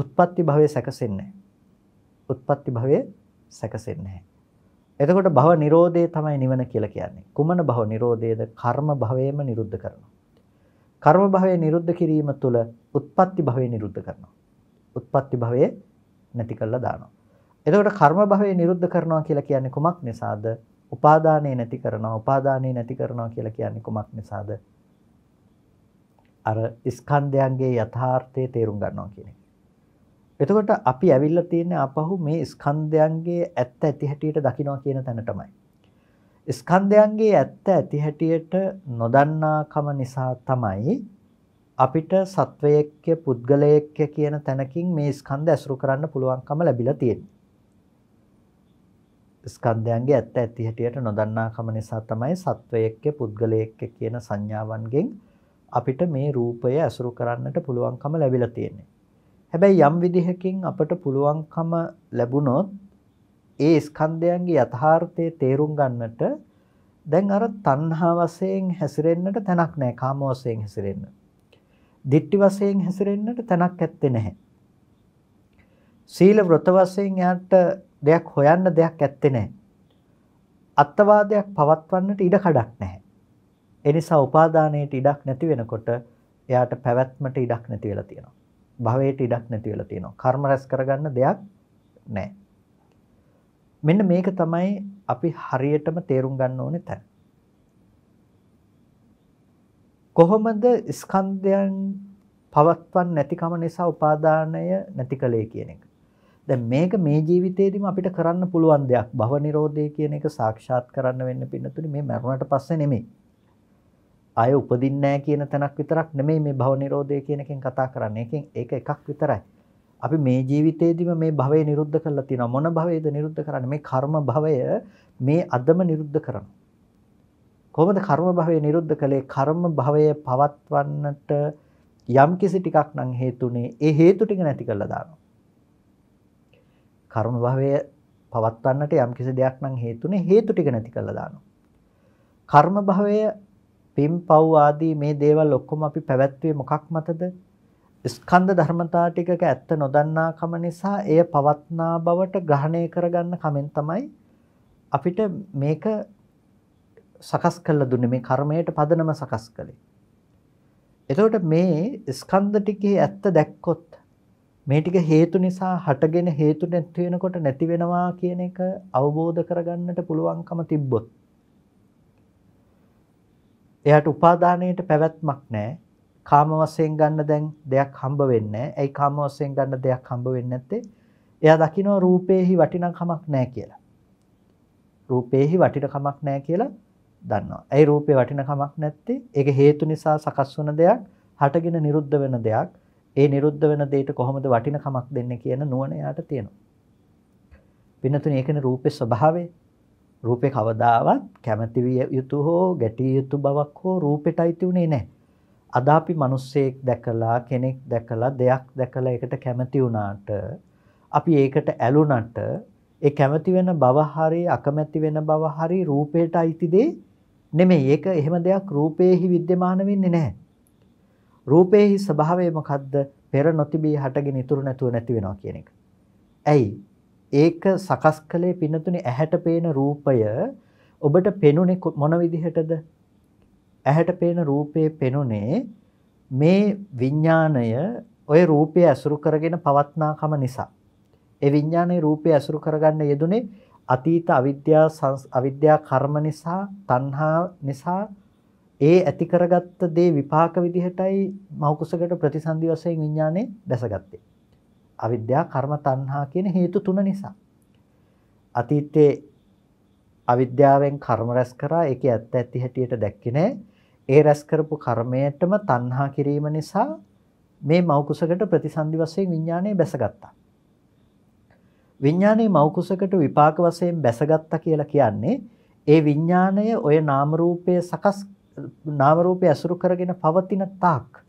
උත්පත්ති භවයේ සැකසෙන්නේ නැහැ. උත්පත්ති භවයේ සැකසෙන්නේ නැහැ. එතකොට භව නිරෝධය තමයි නිවන කියලා කියන්නේ. කුමන භව නිරෝධයේද? කර්ම භවයේම නිරුද්ධ කරනවා. කර්ම භවයේ නිරුද්ධ කිරීම තුළ උත්පත්ති භවය නිරුද්ධ කරනවා. උත්පත්ති භවයේ නැති කරලා දානවා. එතකොට කර්ම භවය නිරුද්ධ කරනවා කියලා කියන්නේ කුමක් නිසාද? උපාදානය නැති කරනවා. උපාදානය නැති කරනවා කියලා කියන්නේ කුමක් නිසාද? අර ස්කන්ධයන්ගේ යථාර්ථය තේරුම් ගන්නවා කියන එක. එතකොට අපි ඇවිල්ල තියෙන්නේ අපහු මේ ස්කන්ධයන්ගේ ඇත්ත ඇති හැටියට දකිනවා කියන තැනටමයි. ස්කන්ධයන්ගේ ඇත්ත ඇති හැටියට නොදන්නාකම නිසා තමයි අපිට සත්වයක්්‍ය පුද්ගලයක්්‍ය කියන තැනකින් මේ ස්කන්ධ ඇසුරු කරන්න පුළුවන්කම ලැබිලා තියෙන්නේ. ස්කන්ධයන්ගේ ඇත්ත ඇති හැටියට නොදන්නාකම නිසා තමයි සත්වයක්්‍ය පුද්ගලයක්්‍ය කියන සංඥාවන්ගෙන් අපිට මේ රූපය ඇසුරු කරන්නට පුළුවන්කම ලැබිලා තියෙන්නේ. හැබැයි යම් විදිහකින් අපට පුළුවන්කම ලැබුණොත් ඒ ස්කන්ධයන්ගේ යථාර්ථය තේරුම් ගන්නට දැන් අර තණ්හා වශයෙන් හැසිරෙන්නට තැනක් නැහැ කාම වශයෙන් හැසිරෙන්න. දිට්ටි වශයෙන් හැසිරෙන්නට තැනක් ඇත්තේ නැහැ. සීල වෘත වශයෙන් යාට දෙයක් හොයන්න දෙයක් ඇත්තේ නැහැ. අත්වාදයක් පවත්වන්නට ඉඩ කඩක් නැහැ. එනිසා උපාදානයට ඉඩක් නැති වෙනකොට එයාට පැවැත්මට ඉඩක් නැති වෙලා තියෙනවා. භවයට ඉඩක් නැති වෙලා තියෙනවා. කර්ම රැස් කරගන්න දෙයක් නැහැ. මෙන්න මේක තමයි අපි හරියටම තේරුම් ගන්න ඕනේ තැන. කොහොමද ස්කන්ධයන් පවත්වන් නැතිකම නිසා උපාදානය නැති කළේ කියන එක. දැන් මේක මේ ජීවිතේදීම අපිට කරන්න පුළුවන් දෙයක්. භව නිරෝධය කියන එක සාක්ෂාත් කරන්න වෙන්න පින්නතුනේ මේ මරුණට පස්සේ නෙමෙයි. ආය උපදින්නේ නැහැ කියන තැනක් විතරක් නෙමෙයි මේ භව නිරෝධය කියන එකෙන් කතා කරන්නේ. එකෙන් ඒක එකක් විතරයි. අපි මේ ජීවිතේදීම මේ භවය නිරුද්ධ කරලා තියෙනවා. මොන භවයේද නිරුද්ධ කරන්නේ? මේ කර්ම භවය මේ අදම නිරුද්ධ කරනවා. කොහොමද කර්ම භවය නිරුද්ධ කළේ? කර්ම භවය පවත්වන්නට යම් කිසි ටිකක් නම් හේතුනේ. ඒ හේතු ටික නැති කරලා දානවා. කර්ම භවය පවත්වන්නට යම් කිසි දෙයක් නම් හේතුනේ. හේතු ටික නැති කරලා දානවා. කර්ම භවය පින් පව් ආදී මේ දේවල් ඔක්කොම අපි පැවැත්වුවේ මොකක් මතද? ස්කන්ධ ධර්මතා ටිකක ඇත්ත නොදන්නාකම නිසා එය පවත්නා බවට ග්‍රහණය කරගන්න කමෙන් තමයි අපිට මේක සකස් කරලා දුන්නේ මේ කර්මයට පදනම සකස් කළේ. එතකොට මේ ස්කන්ධ ටිකේ ඇත්ත දැක්කොත් මේ ටික හේතු නිසා හටගෙන හේතු නැති වෙනකොට නැති වෙනවා කියන එක අවබෝධ කරගන්නට පුළුවන්කම තිබ්බොත් එයාට උපාදානයට පැවැත්මක් නැහැ. කාම වශයෙන් ගන්න දැන් දෙයක් හම්බ වෙන්නේ නැහැ. ඒ කාම වශයෙන් ගන්න දෙයක් හම්බ වෙන්නේ නැත්තේ එයා දකිනවා රූපේහි වටිනකමක් නැහැ කියලා. රූපේහි වටිනකමක් නැහැ කියලා දන්නවා. ඒ රූපේ වටිනකමක් නැත්තේ ඒක හේතු නිසා සකස් වන දෙයක්, හටගෙන නිරුද්ධ වෙන දෙයක්. ඒ නිරුද්ධ වෙන දෙයට කොහොමද වටිනකමක් දෙන්නේ කියන නුවණ එයාට තියෙනවා. වෙනතුනේ ඒකනේ රූපේ ස්වභාවය. රූපේ කවදාවත් කැමැති විය යුතු හෝ ගැටිය යුතු බවක් හෝ රූපෙට අයිති උනේ නැහැ. අද අපි මිනිස්සෙක් දැකලා කෙනෙක් දැකලා දෙයක් දැකලා ඒකට කැමැති වුණාට අපි ඒකට ඇලුනට ඒ කැමැති වෙන බව හරි අකමැති වෙන බව හරි රූපයට අයිති දේ නෙමෙයි. ඒක එහෙම දෙයක් රූපේහි विद्यमान වෙන්නේ නැහැ. රූපේහි ස්වභාවය මොකද්ද? පෙර නොතිබී හටගෙන ඉතුරු නැතුව නැති වෙනවා කියන එක. ඇයි? ඒක සකස් කළේ පින්නතුනේ ඇහැට පේන රූපය ඔබට පෙනුනේ මොන විදිහටද? ඇහැට පේන රූපේ පෙනුනේ මේ විඥාණය ওই රූපය අසුරු කරගෙන පවත්නාකම නිසා. ඒ විඥානයේ රූපය අසුරු කරගන්න යෙදුනේ අතීත අවිද්‍යා අවිද්‍යා කර්ම නිසා තණ්හා නිසා ඒ ඇති කරගත්ත දේ විපාක විදිහටයි මෞකුසකට ප්‍රතිසන්දි වශයෙන් විඥානේ දැසගත්තේ. අවිද්‍යා කර්ම තණ්හා කියන හේතු තුන නිසා. අතීතයේ අවිද්‍යාවෙන් කර්ම රැස් කරා ඒකේ ඇත්ත ඇති හැටියට දැක්කේ නැහැ. ඒ රැස් කරපු කර්මයටම තණ්හා කිරීම නිසා මේ මෞකුසකට ප්‍රතිසන්දි වශයෙන් විඥාණය බැසගත්තා. විඥානයේ මෞකුසකට විපාක වශයෙන් බැසගත්තා කියලා කියන්නේ ඒ විඥාණය ඔය නාම රූපයේ සකස් නාම රූපය අසුරු කරගෙන පවතින තාක්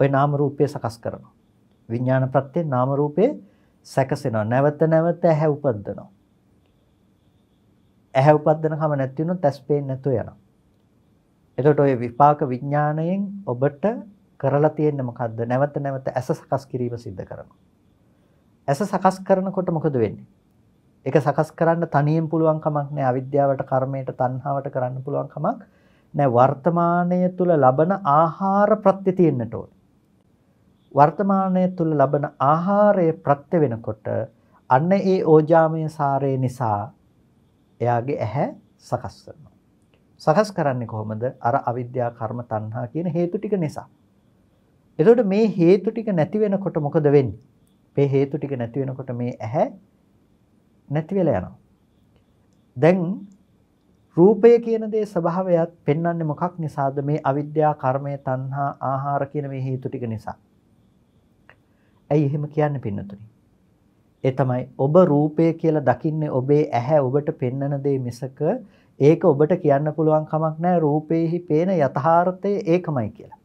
ඔය නාම රූපය සකස් කරනවා. විඥාන ප්‍රත්‍යේ නාම රූපේ සැකසෙනවා. නැවත නැවත ඇහැ උපද්දනවා. ඇහැ උපද්දනකම නැති වුණොත් ඇස් පේන්නේ නැතු යනවා. එතකොට ওই විපාක විඥාණයෙන් ඔබට කරලා තියෙන්නේ මොකද්ද? නැවත නැවත ඇස සකස් කිරීම සිද්ධ කරනවා. ඇස සකස් කරනකොට මොකද වෙන්නේ? ඒක සකස් කරන්න තනියෙන් පුළුවන් කමක් නැහැ. අවිද්‍යාවට, කර්මයට, තණ්හාවට කරන්න පුළුවන් කමක් නැහැ. වර්තමානය තුල ලබන ආහාර ප්‍රත්‍ය තියෙන්නට ඕනේ. වර්තමානය තුළ ලබන ආහාරය ප්‍රත්‍ය වෙනකොට අන්න ඒ ඕජාමය සාරය නිසා එයාගේ ඇහැ සකස් කරනවා. සකස් කරන්නේ කොහොමද? අර අවිද්‍යා කර්ම තණ්හා කියන හේතු ටික නිසා. එතකොට මේ හේතු ටික නැති වෙනකොට මොකද වෙන්නේ? මේ හේතු ටික නැති වෙනකොට මේ ඇහැ නැති වෙලා යනවා. දැන් රූපය කියන දේ ස්වභාවයත් පෙන්වන්නේ මොකක් නිසාද මේ අවිද්‍යා කර්මය තණ්හා ආහාර කියන මේ හේතු ටික නිසා ඇයි එහෙම කියන්න පින්නතුනි. ඒ තමයි ඔබ රූපය කියලා දකින්නේ ඔබේ ඇහැ ඔබට පෙන්නන දේ මිසක ඒක ඔබට කියන්න පුළුවන් කමක් නැහැ රූපේහි පේන යථාර්ථය ඒකමයි කියලා.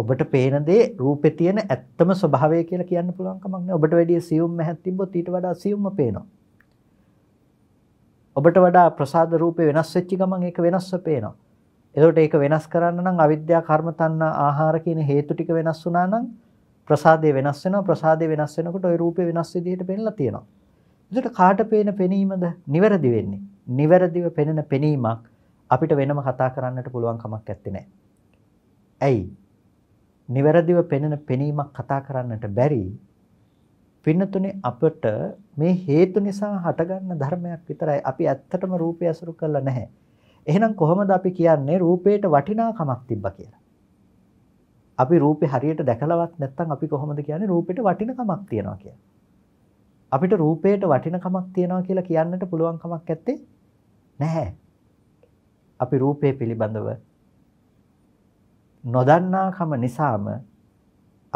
ඔබට පේන දේ රූපේ තියෙන ඇත්තම ස්වභාවය කියලා කියන්න පුළුවන් කමක් නැහැ. ඔබට වැඩිය සියුම් මහත් තිබ්බොත් ඊට වඩා සියුම්ම පේනවා. ඔබට වඩා ප්‍රසාද රූපේ වෙනස් වෙච්ච ගමන් ඒක වෙනස්ව පේනවා. එතකොට ඒක වෙනස් කරන්න නම් අවිද්‍යා කර්ම තණ්හා ආහාර කියන හේතු ටික වෙනස් වුණා නම් ප්‍රසාදේ වෙනස් වෙනවා ප්‍රසාදේ වෙනස් වෙනකොට ওই රූපේ වෙනස් විදිහට පෙන්ලා තියෙනවා. එතකොට කාට පේන පෙනීමද නිවැරදි වෙන්නේ? නිවැරදිව පෙනෙන පෙනීමක් අපිට වෙනම කතා කරන්නට පුළුවන් කමක් නැත්තේ ඇයි? නිවැරදිව පෙනෙන පෙනීමක් කතා කරන්නට බැරි පින්නතුනේ අපට මේ හේතු නිසා හටගන්න ධර්මයක් විතරයි අපි ඇත්තටම රූපය අසුරු කරලා නැහැ. එහෙනම් කොහොමද අපි කියන්නේ රූපේට වටිනාකමක් තිබ්බා කියලා? අපි රූපේ හරියට දැකලවත් නැත්නම් අපි කොහොමද කියන්නේ රූපෙට වටිනකමක් තියනවා කියලා? අපිට රූපේට වටිනකමක් තියනවා කියලා කියන්නට පුළුවන් කමක් නැත්තේ නැහැ. අපි රූපේ පිළිබඳව නොදන්නාකම නිසාම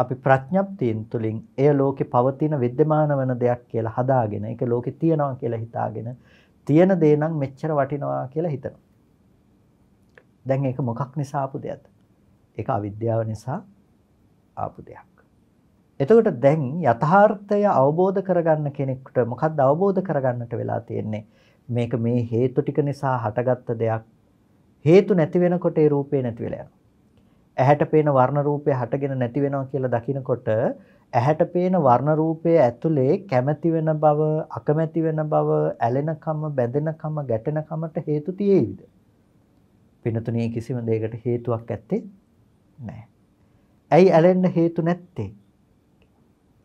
අපි ප්‍රඥප්තියෙන් තුලින් එය ලෝකේ පවතින विद्यमान වන දෙයක් කියලා හදාගෙන ඒක ලෝකේ තියනවා කියලා හිතාගෙන තියෙන දේ නම් මෙච්චර වටිනවා කියලා හිතනවා. දැන් ඒක මොකක් නිසා ආපු දෙයක්ද? ඒක අවිද්‍යාව නිසා ආපු දෙයක්. එතකොට දැන් යථාර්ථය අවබෝධ කරගන්න කෙනෙක්ට මොකක්ද අවබෝධ කරගන්නට වෙලා තියෙන්නේ? මේක මේ හේතු ටික නිසා හටගත්ත දෙයක්. හේතු නැති වෙනකොට ඒ රූපේ නැති වෙලා යනවා. ඇහැට පේන වර්ණ රූපය හටගෙන නැති වෙනවා කියලා දකිනකොට ඇහැට පේන වර්ණ රූපය ඇතුලේ කැමැති වෙන බව, අකමැති වෙන බව, ඇලෙනකම, බැඳෙනකම, ගැටෙනකමට හේතු තියෙයිද? පිනතුනේ කිසිම දෙයකට හේතුවක් ඇත්තේ නැහැ. ඇයි ඇලෙන්න හේතු නැත්තේ?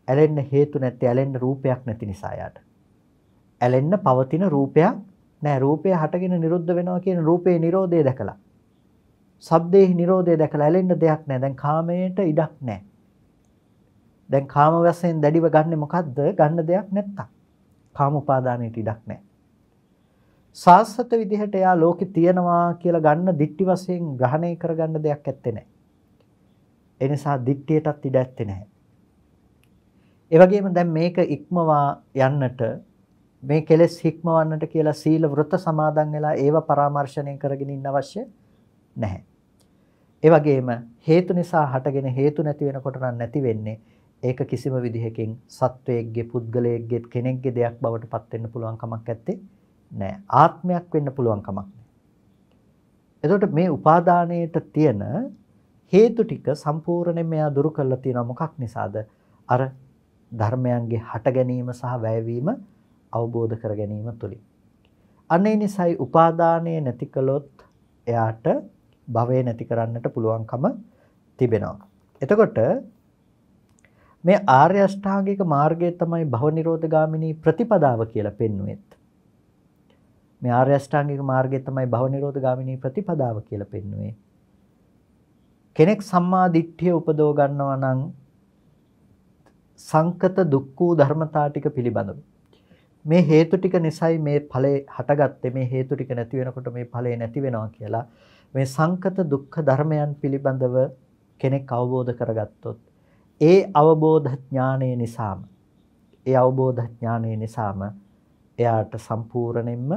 ඇලෙන්න හේතු නැත්තේ ඇලෙන්න රූපයක් නැති නිසා යාට. ඇලෙන්න පවතින රූපයක් නැහැ. රූපය හටගෙන නිරුද්ධ වෙනවා කියන රූපේ Nirodhe දැකලා. සබ්දේ Nirodhe දැකලා ඇලෙන්න දෙයක් නැහැ. දැන් කාමයට ඉඩක් නැහැ. දැන් කාම වශයෙන් දැඩිව ගන්නෙ මොකද්ද? ගන්න දෙයක් නැත්තම්. කාම උපාදානයට ඉඩක් නැහැ. සාස්වත විදිහට එයා ලෝකෙ තියෙනවා කියලා ගන්න දික්ටි වශයෙන් ග්‍රහණය කරගන්න දෙයක් ඇත්තේ නැහැ. ඒ නිසා දික්ටියටත් ඉඩ ඇත්තේ නැහැ. ඒ වගේම දැන් මේක ඉක්මවා යන්නට මේ කෙලෙස් හික්මවන්නට කියලා සීල වෘත සමාදන් වෙලා ඒව පරාමර්ශණය කරගෙන ඉන්න අවශ්‍ය නැහැ. ඒ වගේම හේතු නිසා හටගෙන හේතු නැති වෙනකොට නම් නැති වෙන්නේ ඒක කිසිම විදිහකින් සත්වයේගේ පුද්ගලයේගේ කෙනෙක්ගේ දෙයක් බවට පත් වෙන්න පුළුවන් කමක් නැත්තේ නෑ. ආත්මයක් වෙන්න පුළුවන් කමක් නෑ. එතකොට මේ උපාදානයට තියෙන හේතු ටික සම්පූර්ණයෙන් මෙයා දුරු කරලා තියෙනවා මොකක් නිසාද? අර ධර්මයන්ගේ හට ගැනීම සහ වැයවීම අවබෝධ කර ගැනීම තුලින්. අනේ නිසායි උපාදානය නැති කළොත් එයාට භවය නැති කරන්නට පුළුවන්කම තිබෙනවා. එතකොට මේ ආර්ය අෂ්ටාංගික මාර්ගය තමයි භව නිරෝධගාමිනී ප්‍රතිපදාව කියලා පෙන්වුවෙත්. මේ ආර්ය අෂ්ටාංගික මාර්ගය තමයි භව නිරෝධ ගාමිනී ප්‍රතිපදාව කියලා පෙන්වුවේ. කෙනෙක් සම්මා දිට්ඨිය උපදව ගන්නවා නම් සංකත දුක්ඛ ධර්මතා ටික පිළිබඳව මේ හේතු ටික නිසායි මේ ඵලේ හටගත්තේ මේ හේතු ටික නැති වෙනකොට මේ ඵලේ නැති වෙනවා කියලා මේ සංකත දුක්ඛ ධර්මයන් පිළිබඳව කෙනෙක් අවබෝධ කරගත්තොත් ඒ අවබෝධ ඥානය නිසාම ඒ අවබෝධ ඥානය නිසාම එයාට සම්පූර්ණයෙන්ම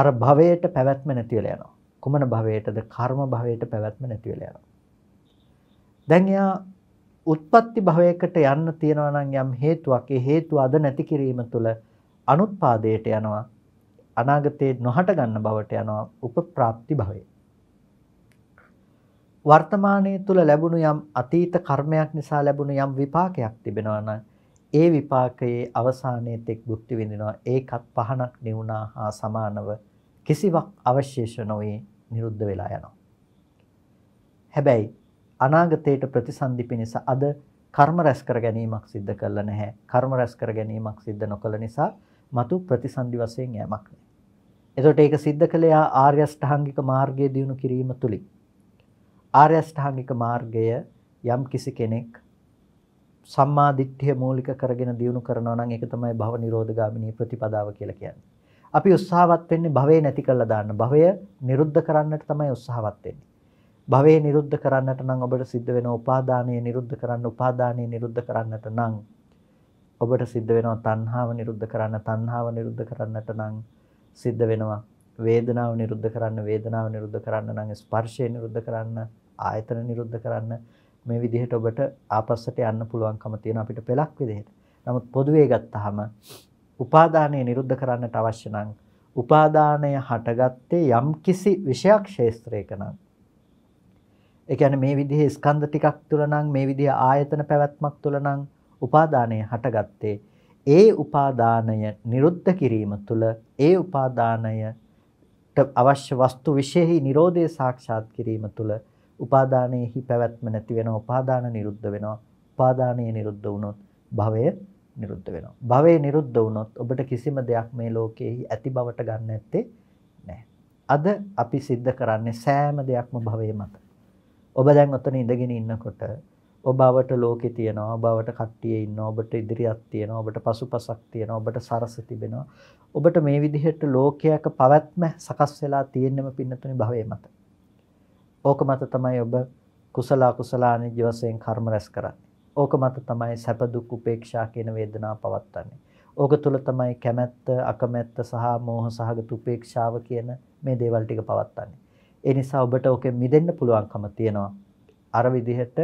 අර භවයට පැවැත්ම නැති වෙලා යනවා. කුමන භවයටද? කර්ම භවයට පැවැත්ම නැති වෙලා යනවා. දැන් එයා උත්පත්ති භවයකට යන්න තියනවා නම් යම් හේතුවක් ඒ හේතුව අද නැති කිරීම තුළ අනුත්පාදයට යනවා. අනාගතේ නොහට ගන්න බවට යනවා උපප්‍රාප්ති භවය. වර්තමානයේ තුල ලැබුණු යම් අතීත කර්මයක් නිසා ලැබුණු යම් විපාකයක් තිබෙනවා නම් ඒ විපාකයේ අවසානයේ තෙක් භුක්ති විඳිනවා ඒකත් පහනක් නිවුණා හා සමානව කිසිවක් අවශේෂ නොවේ නිරුද්ධ වෙලා යනවා හැබැයි අනාගතයට ප්‍රතිසන්දි පිණිස අද කර්ම රැස් කර ගැනීමක් සිද්ධ කළා නැහැ කර්ම රැස් කර ගැනීමක් සිද්ධ නොකළ නිසා මතු ප්‍රතිසන්දි වශයෙන් යෑමක් නෑ එතකොට ඒක සිද්ධ කළේ ආර්ය අෂ්ටාංගික මාර්ගය දියුණු කිරීම තුලින් ආර්ය අෂ්ටාංගික මාර්ගය යම් කිසි කෙනෙක් සම්මා දිට්ඨිය මූලික කරගෙන දියුණු කරනවා නම් ඒක තමයි භව නිරෝධගාමිනී ප්‍රතිපදාව කියලා කියන්නේ. අපි උත්සාහවත් වෙන්නේ භවය නැති කරලා දාන්න. භවය නිරුද්ධ කරන්නට තමයි උත්සාහවත් වෙන්නේ. භවය නිරුද්ධ කරන්නට නම් ඔබට සිද්ධ වෙන උපාදානය නිරුද්ධ කරන්න, උපාදානය නිරුද්ධ කරන්නට නම් ඔබට සිද්ධ වෙනවා තණ්හාව නිරුද්ධ කරන්න, තණ්හාව නිරුද්ධ කරන්නට නම් සිද්ධ වෙනවා වේදනාව නිරුද්ධ කරන්න, වේදනාව නිරුද්ධ කරන්න නම් ස්පර්ශය නිරුද්ධ කරන්න, ආයතන නිරුද්ධ කරන්න මේ විදිහට ඔබට ආපස්සට යන්න පුළුවන්කම තියෙන අපිට පෙළක් විදිහට. නමුත් පොදුවේ ගත්තාම උපාදානය නිරුද්ධ කරන්නට අවශ්‍ය නම් උපාදානය හටගත්තේ යම්කිසි විෂයක් ශේස්ත්‍රයක නම් ඒ කියන්නේ මේ විදිහේ ස්කන්ධ ටිකක් තුල නම් මේ විදිහ ආයතන පැවැත්මක් තුල නම් උපාදානය හටගත්තේ ඒ උපාදානය නිරුද්ධ කිරීම තුළ ඒ උපාදානයට අවශ්‍ය වස්තු විශේෂෙහි Nirodhe සාක්ෂාත් කිරීම තුළ උපාදානයේහි පැවැත්ම නැති වෙනවා. උපාදාන නිරුද්ධ වෙනවා. උපාදානය නිරුද්ධ වුණොත් භවය නිරුද්ධ වෙනවා. භවය නිරුද්ධ වුණොත් ඔබට කිසිම දෙයක් මේ ලෝකයේහි ඇති බවට ගන්න නැත්තේ නැහැ. අද අපි सिद्ध කරන්නේ සෑම දෙයක්ම භවයේ මත. ඔබ දැන් ඔතන ඉඳගෙන ඉන්නකොට ඔබවට ලෝකෙ තියෙනවා ඔබවට කට්ටිය ඉන්නවා ඔබට ඉදිරියක් තියෙනවා ඔබට පසුපසක් තියෙනවා ඔබට සරස තිබෙනවා ඔබට මේ විදිහට ලෝකයක පැවැත්ම සකස් වෙලා තියෙන්නම පින්නතුනි භවයේ මත ඕක මත තමයි ඔබ කුසල අකුසල අනිජ්‍ය වශයෙන් කර්ම රැස් කරන්නේ. ඕක මත තමයි සැප දුක් උපේක්ෂා කියන වේදනා පවත්න්නේ. ඕක තුල තමයි කැමැත්ත, අකමැත්ත සහ මෝහ සහගත උපේක්ෂාව කියන මේ දේවල් ටික පවත්න්නේ. ඒ නිසා ඔබට ඕකෙන් මිදෙන්න පුළුවන්කම තියෙනවා. අර විදිහට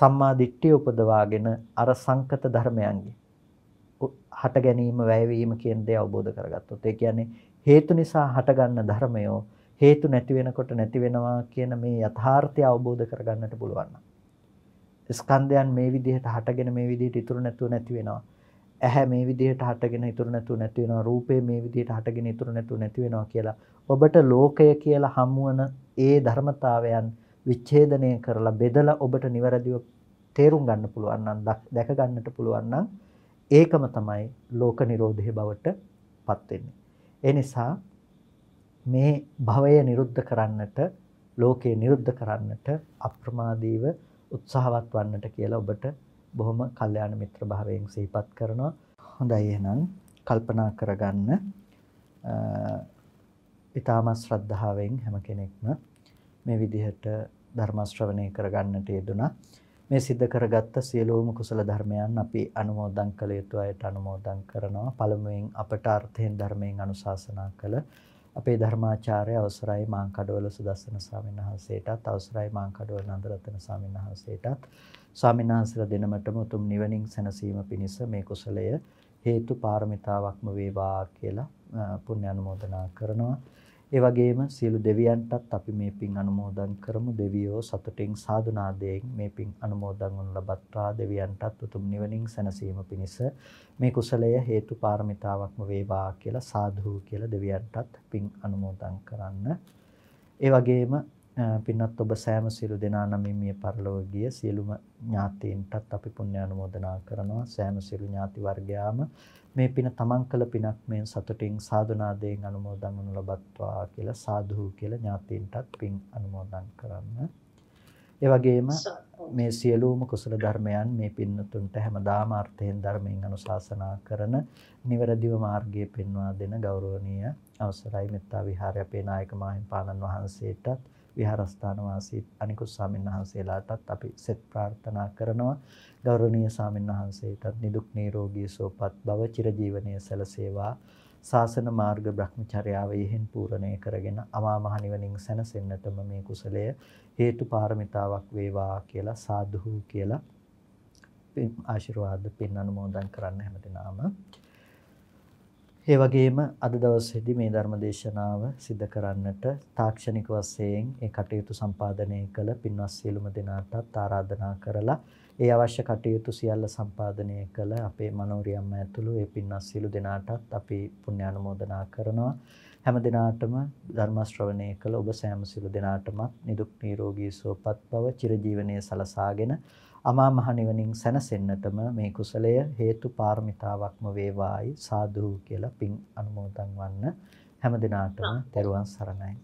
සම්මා දිට්ඨිය උපදවාගෙන අර සංකත ධර්මයන්ගේ හට ගැනීම වැයවීම කියන දේ අවබෝධ කරගත්තොත් ඒ කියන්නේ හේතු නිසා හටගන්න ධර්මයෝ හේතු නැති වෙනකොට නැති වෙනවා කියන මේ යථාර්ථය අවබෝධ කරගන්නට පුළුවන්. ස්කන්ධයන් මේ විදිහට හටගෙන මේ විදිහට ඉතුරු නැතුව නැති වෙනවා. ඇහැ මේ විදිහට හටගෙන ඉතුරු නැතුව නැති වෙනවා. රූපේ මේ විදිහට හටගෙන ඉතුරු නැතුව නැති වෙනවා කියලා ඔබට ලෝකය කියලා හමුවන ඒ ධර්මතාවයන් විච්ඡේදනය කරලා බෙදලා ඔබට නිවැරදිව තේරුම් ගන්න පුළුවන් නම් දැක ගන්නට පුළුවන් නම් ඒකම තමයි ලෝක නිරෝධය බවට පත් වෙන්නේ. ඒ නිසා මේ භවය නිරුද්ධ කරන්නට ලෝකය නිරුද්ධ කරන්නට අප්‍රමාදීව උත්සාහවත් වන්නට කියලා ඔබට බොහොම කල්යාණ මිත්‍ර භාවයෙන් සිහිපත් කරනවා. හොඳයි එහෙනම් කල්පනා කරගන්න. ඊටාම ශ්‍රද්ධාවෙන් හැම කෙනෙක්ම මේ විදිහට ධර්ම ශ්‍රවණය කරගන්නට යෙදුණා. මේ සිද්ධ කරගත්ත සියලුම කුසල ධර්මයන් අපි අනුමෝදන් කළ යුතු අයට අනුමෝදන් කරනවා. පළමුවෙන් අපට අර්ථයෙන් ධර්මයෙන් අනුශාසනා කළ අපේ ධර්මාචාර්ය අවසරයි මාංකඩවල සුදස්සන ස්වාමීන් වහන්සේටත් අවසරයි මාංකඩවල නන්දරත්න ස්වාමීන් වහන්සේටත් ස්වාමීන් වහන්සේලා දෙනමටම උතුම් නිවනින් සැනසීම පිණිස මේ කුසලය හේතු පාරමිතාවක්ම වේවා කියලා පුණ්‍ය අනුමෝදනා කරනවා. ඒ වගේම සියලු දෙවියන්ටත් අපි මේ පින් අනුමෝදන් කරමු දෙවියෝ සතුටින් සාදුනාදයෙන් මේ පින් අනුමෝදන් වන ලබත්‍රා දෙවියන්ටත් උතුම් නිවනින් සැනසීම පිණිස මේ කුසලය හේතු පාරමිතාවක්ම වේවා කියලා සාදු කියලා දෙවියන්ටත් පින් අනුමෝදන් කරන්න. ඒ වගේම පින්වත් ඔබ සෑම සියලු දෙනා නමින් මිය පරලොව ගිය සියලුම ඥාතීන්ටත් අපි පුණ්‍ය අනුමෝදනා කරනවා සෑම සියලු ඥාති වර්ගයාම මේ පින තමන් කළ පිනක් මෙන් සතුටින් සාදුනාදයෙන් අනුමෝදන් වනු ලබත්වා කියලා සාදු කියලා ඥාතීන්ටත් පින් අනුමෝදන් කරන්න. ඒ වගේම මේ සියලුම කුසල ධර්මයන් මේ පින්නතුන්ට හැමදාම අර්ථයෙන් ධර්මයෙන් අනුශාසනා කරන නිවැරදිව මාර්ගය පෙන්වා දෙන ගෞරවනීය අවසරයි මෙත්තා විහාරය අපේ නායක මාහිම්පාණන් වහන්සේටත් විහාරස්ථාන වාසී අනිකුත් ස්වාමීන් වහන්සේලාටත් අපි සෙත් ප්‍රාර්ථනා කරනවා ගෞරවනීය ස්වාමීන් වහන්සේටත් නිදුක් නිරෝගී සුවපත් භව චිරජීවනයේ සැලසේවා ශාසන මාර්ග භ්‍රමචර්යාව යෙහෙන් පූර්ණණය කරගෙන අමා මහ නිවනින් සැනසෙන්නටම මේ කුසලය හේතු පාරමිතාවක් වේවා කියලා සාදුහු කියලා ආශිර්වාද පින් අනුමෝදන් කරන්න හැමදෙනාම ඒ වගේම අද දවසේදී මේ ධර්ම දේශනාව සිද්ධ කරන්නට තාක්ෂණික වශයෙන් ඒ කටයුතු සම්පාදනය කළ පින්වත් සියලුම දෙනාටත් ආරාධනා කරලා ඒ අවශ්‍ය කටයුතු සියල්ල සම්පාදනය කළ අපේ මනෝරියම්ම ඇතුළු ඒ පින්වත් සියලු දෙනාටත් අපි පුණ්‍යානුමෝදනා කරනවා හැම දිනාටම ධර්ම ශ්‍රවණය කළ ඔබ සෑම සියලු දෙනාටම නිදුක් නිරෝගී සුවපත් බව චිරජීවනයේ සලසාගෙන අමා මහ නිවනින් සැනසෙන්නටම මේ කුසලය හේතු පාරමිතාවක්ම වේවායි සාදු කියලා පින් අනුමෝදන් වන්න හැම දිනාටම තෙරුවන් සරණයි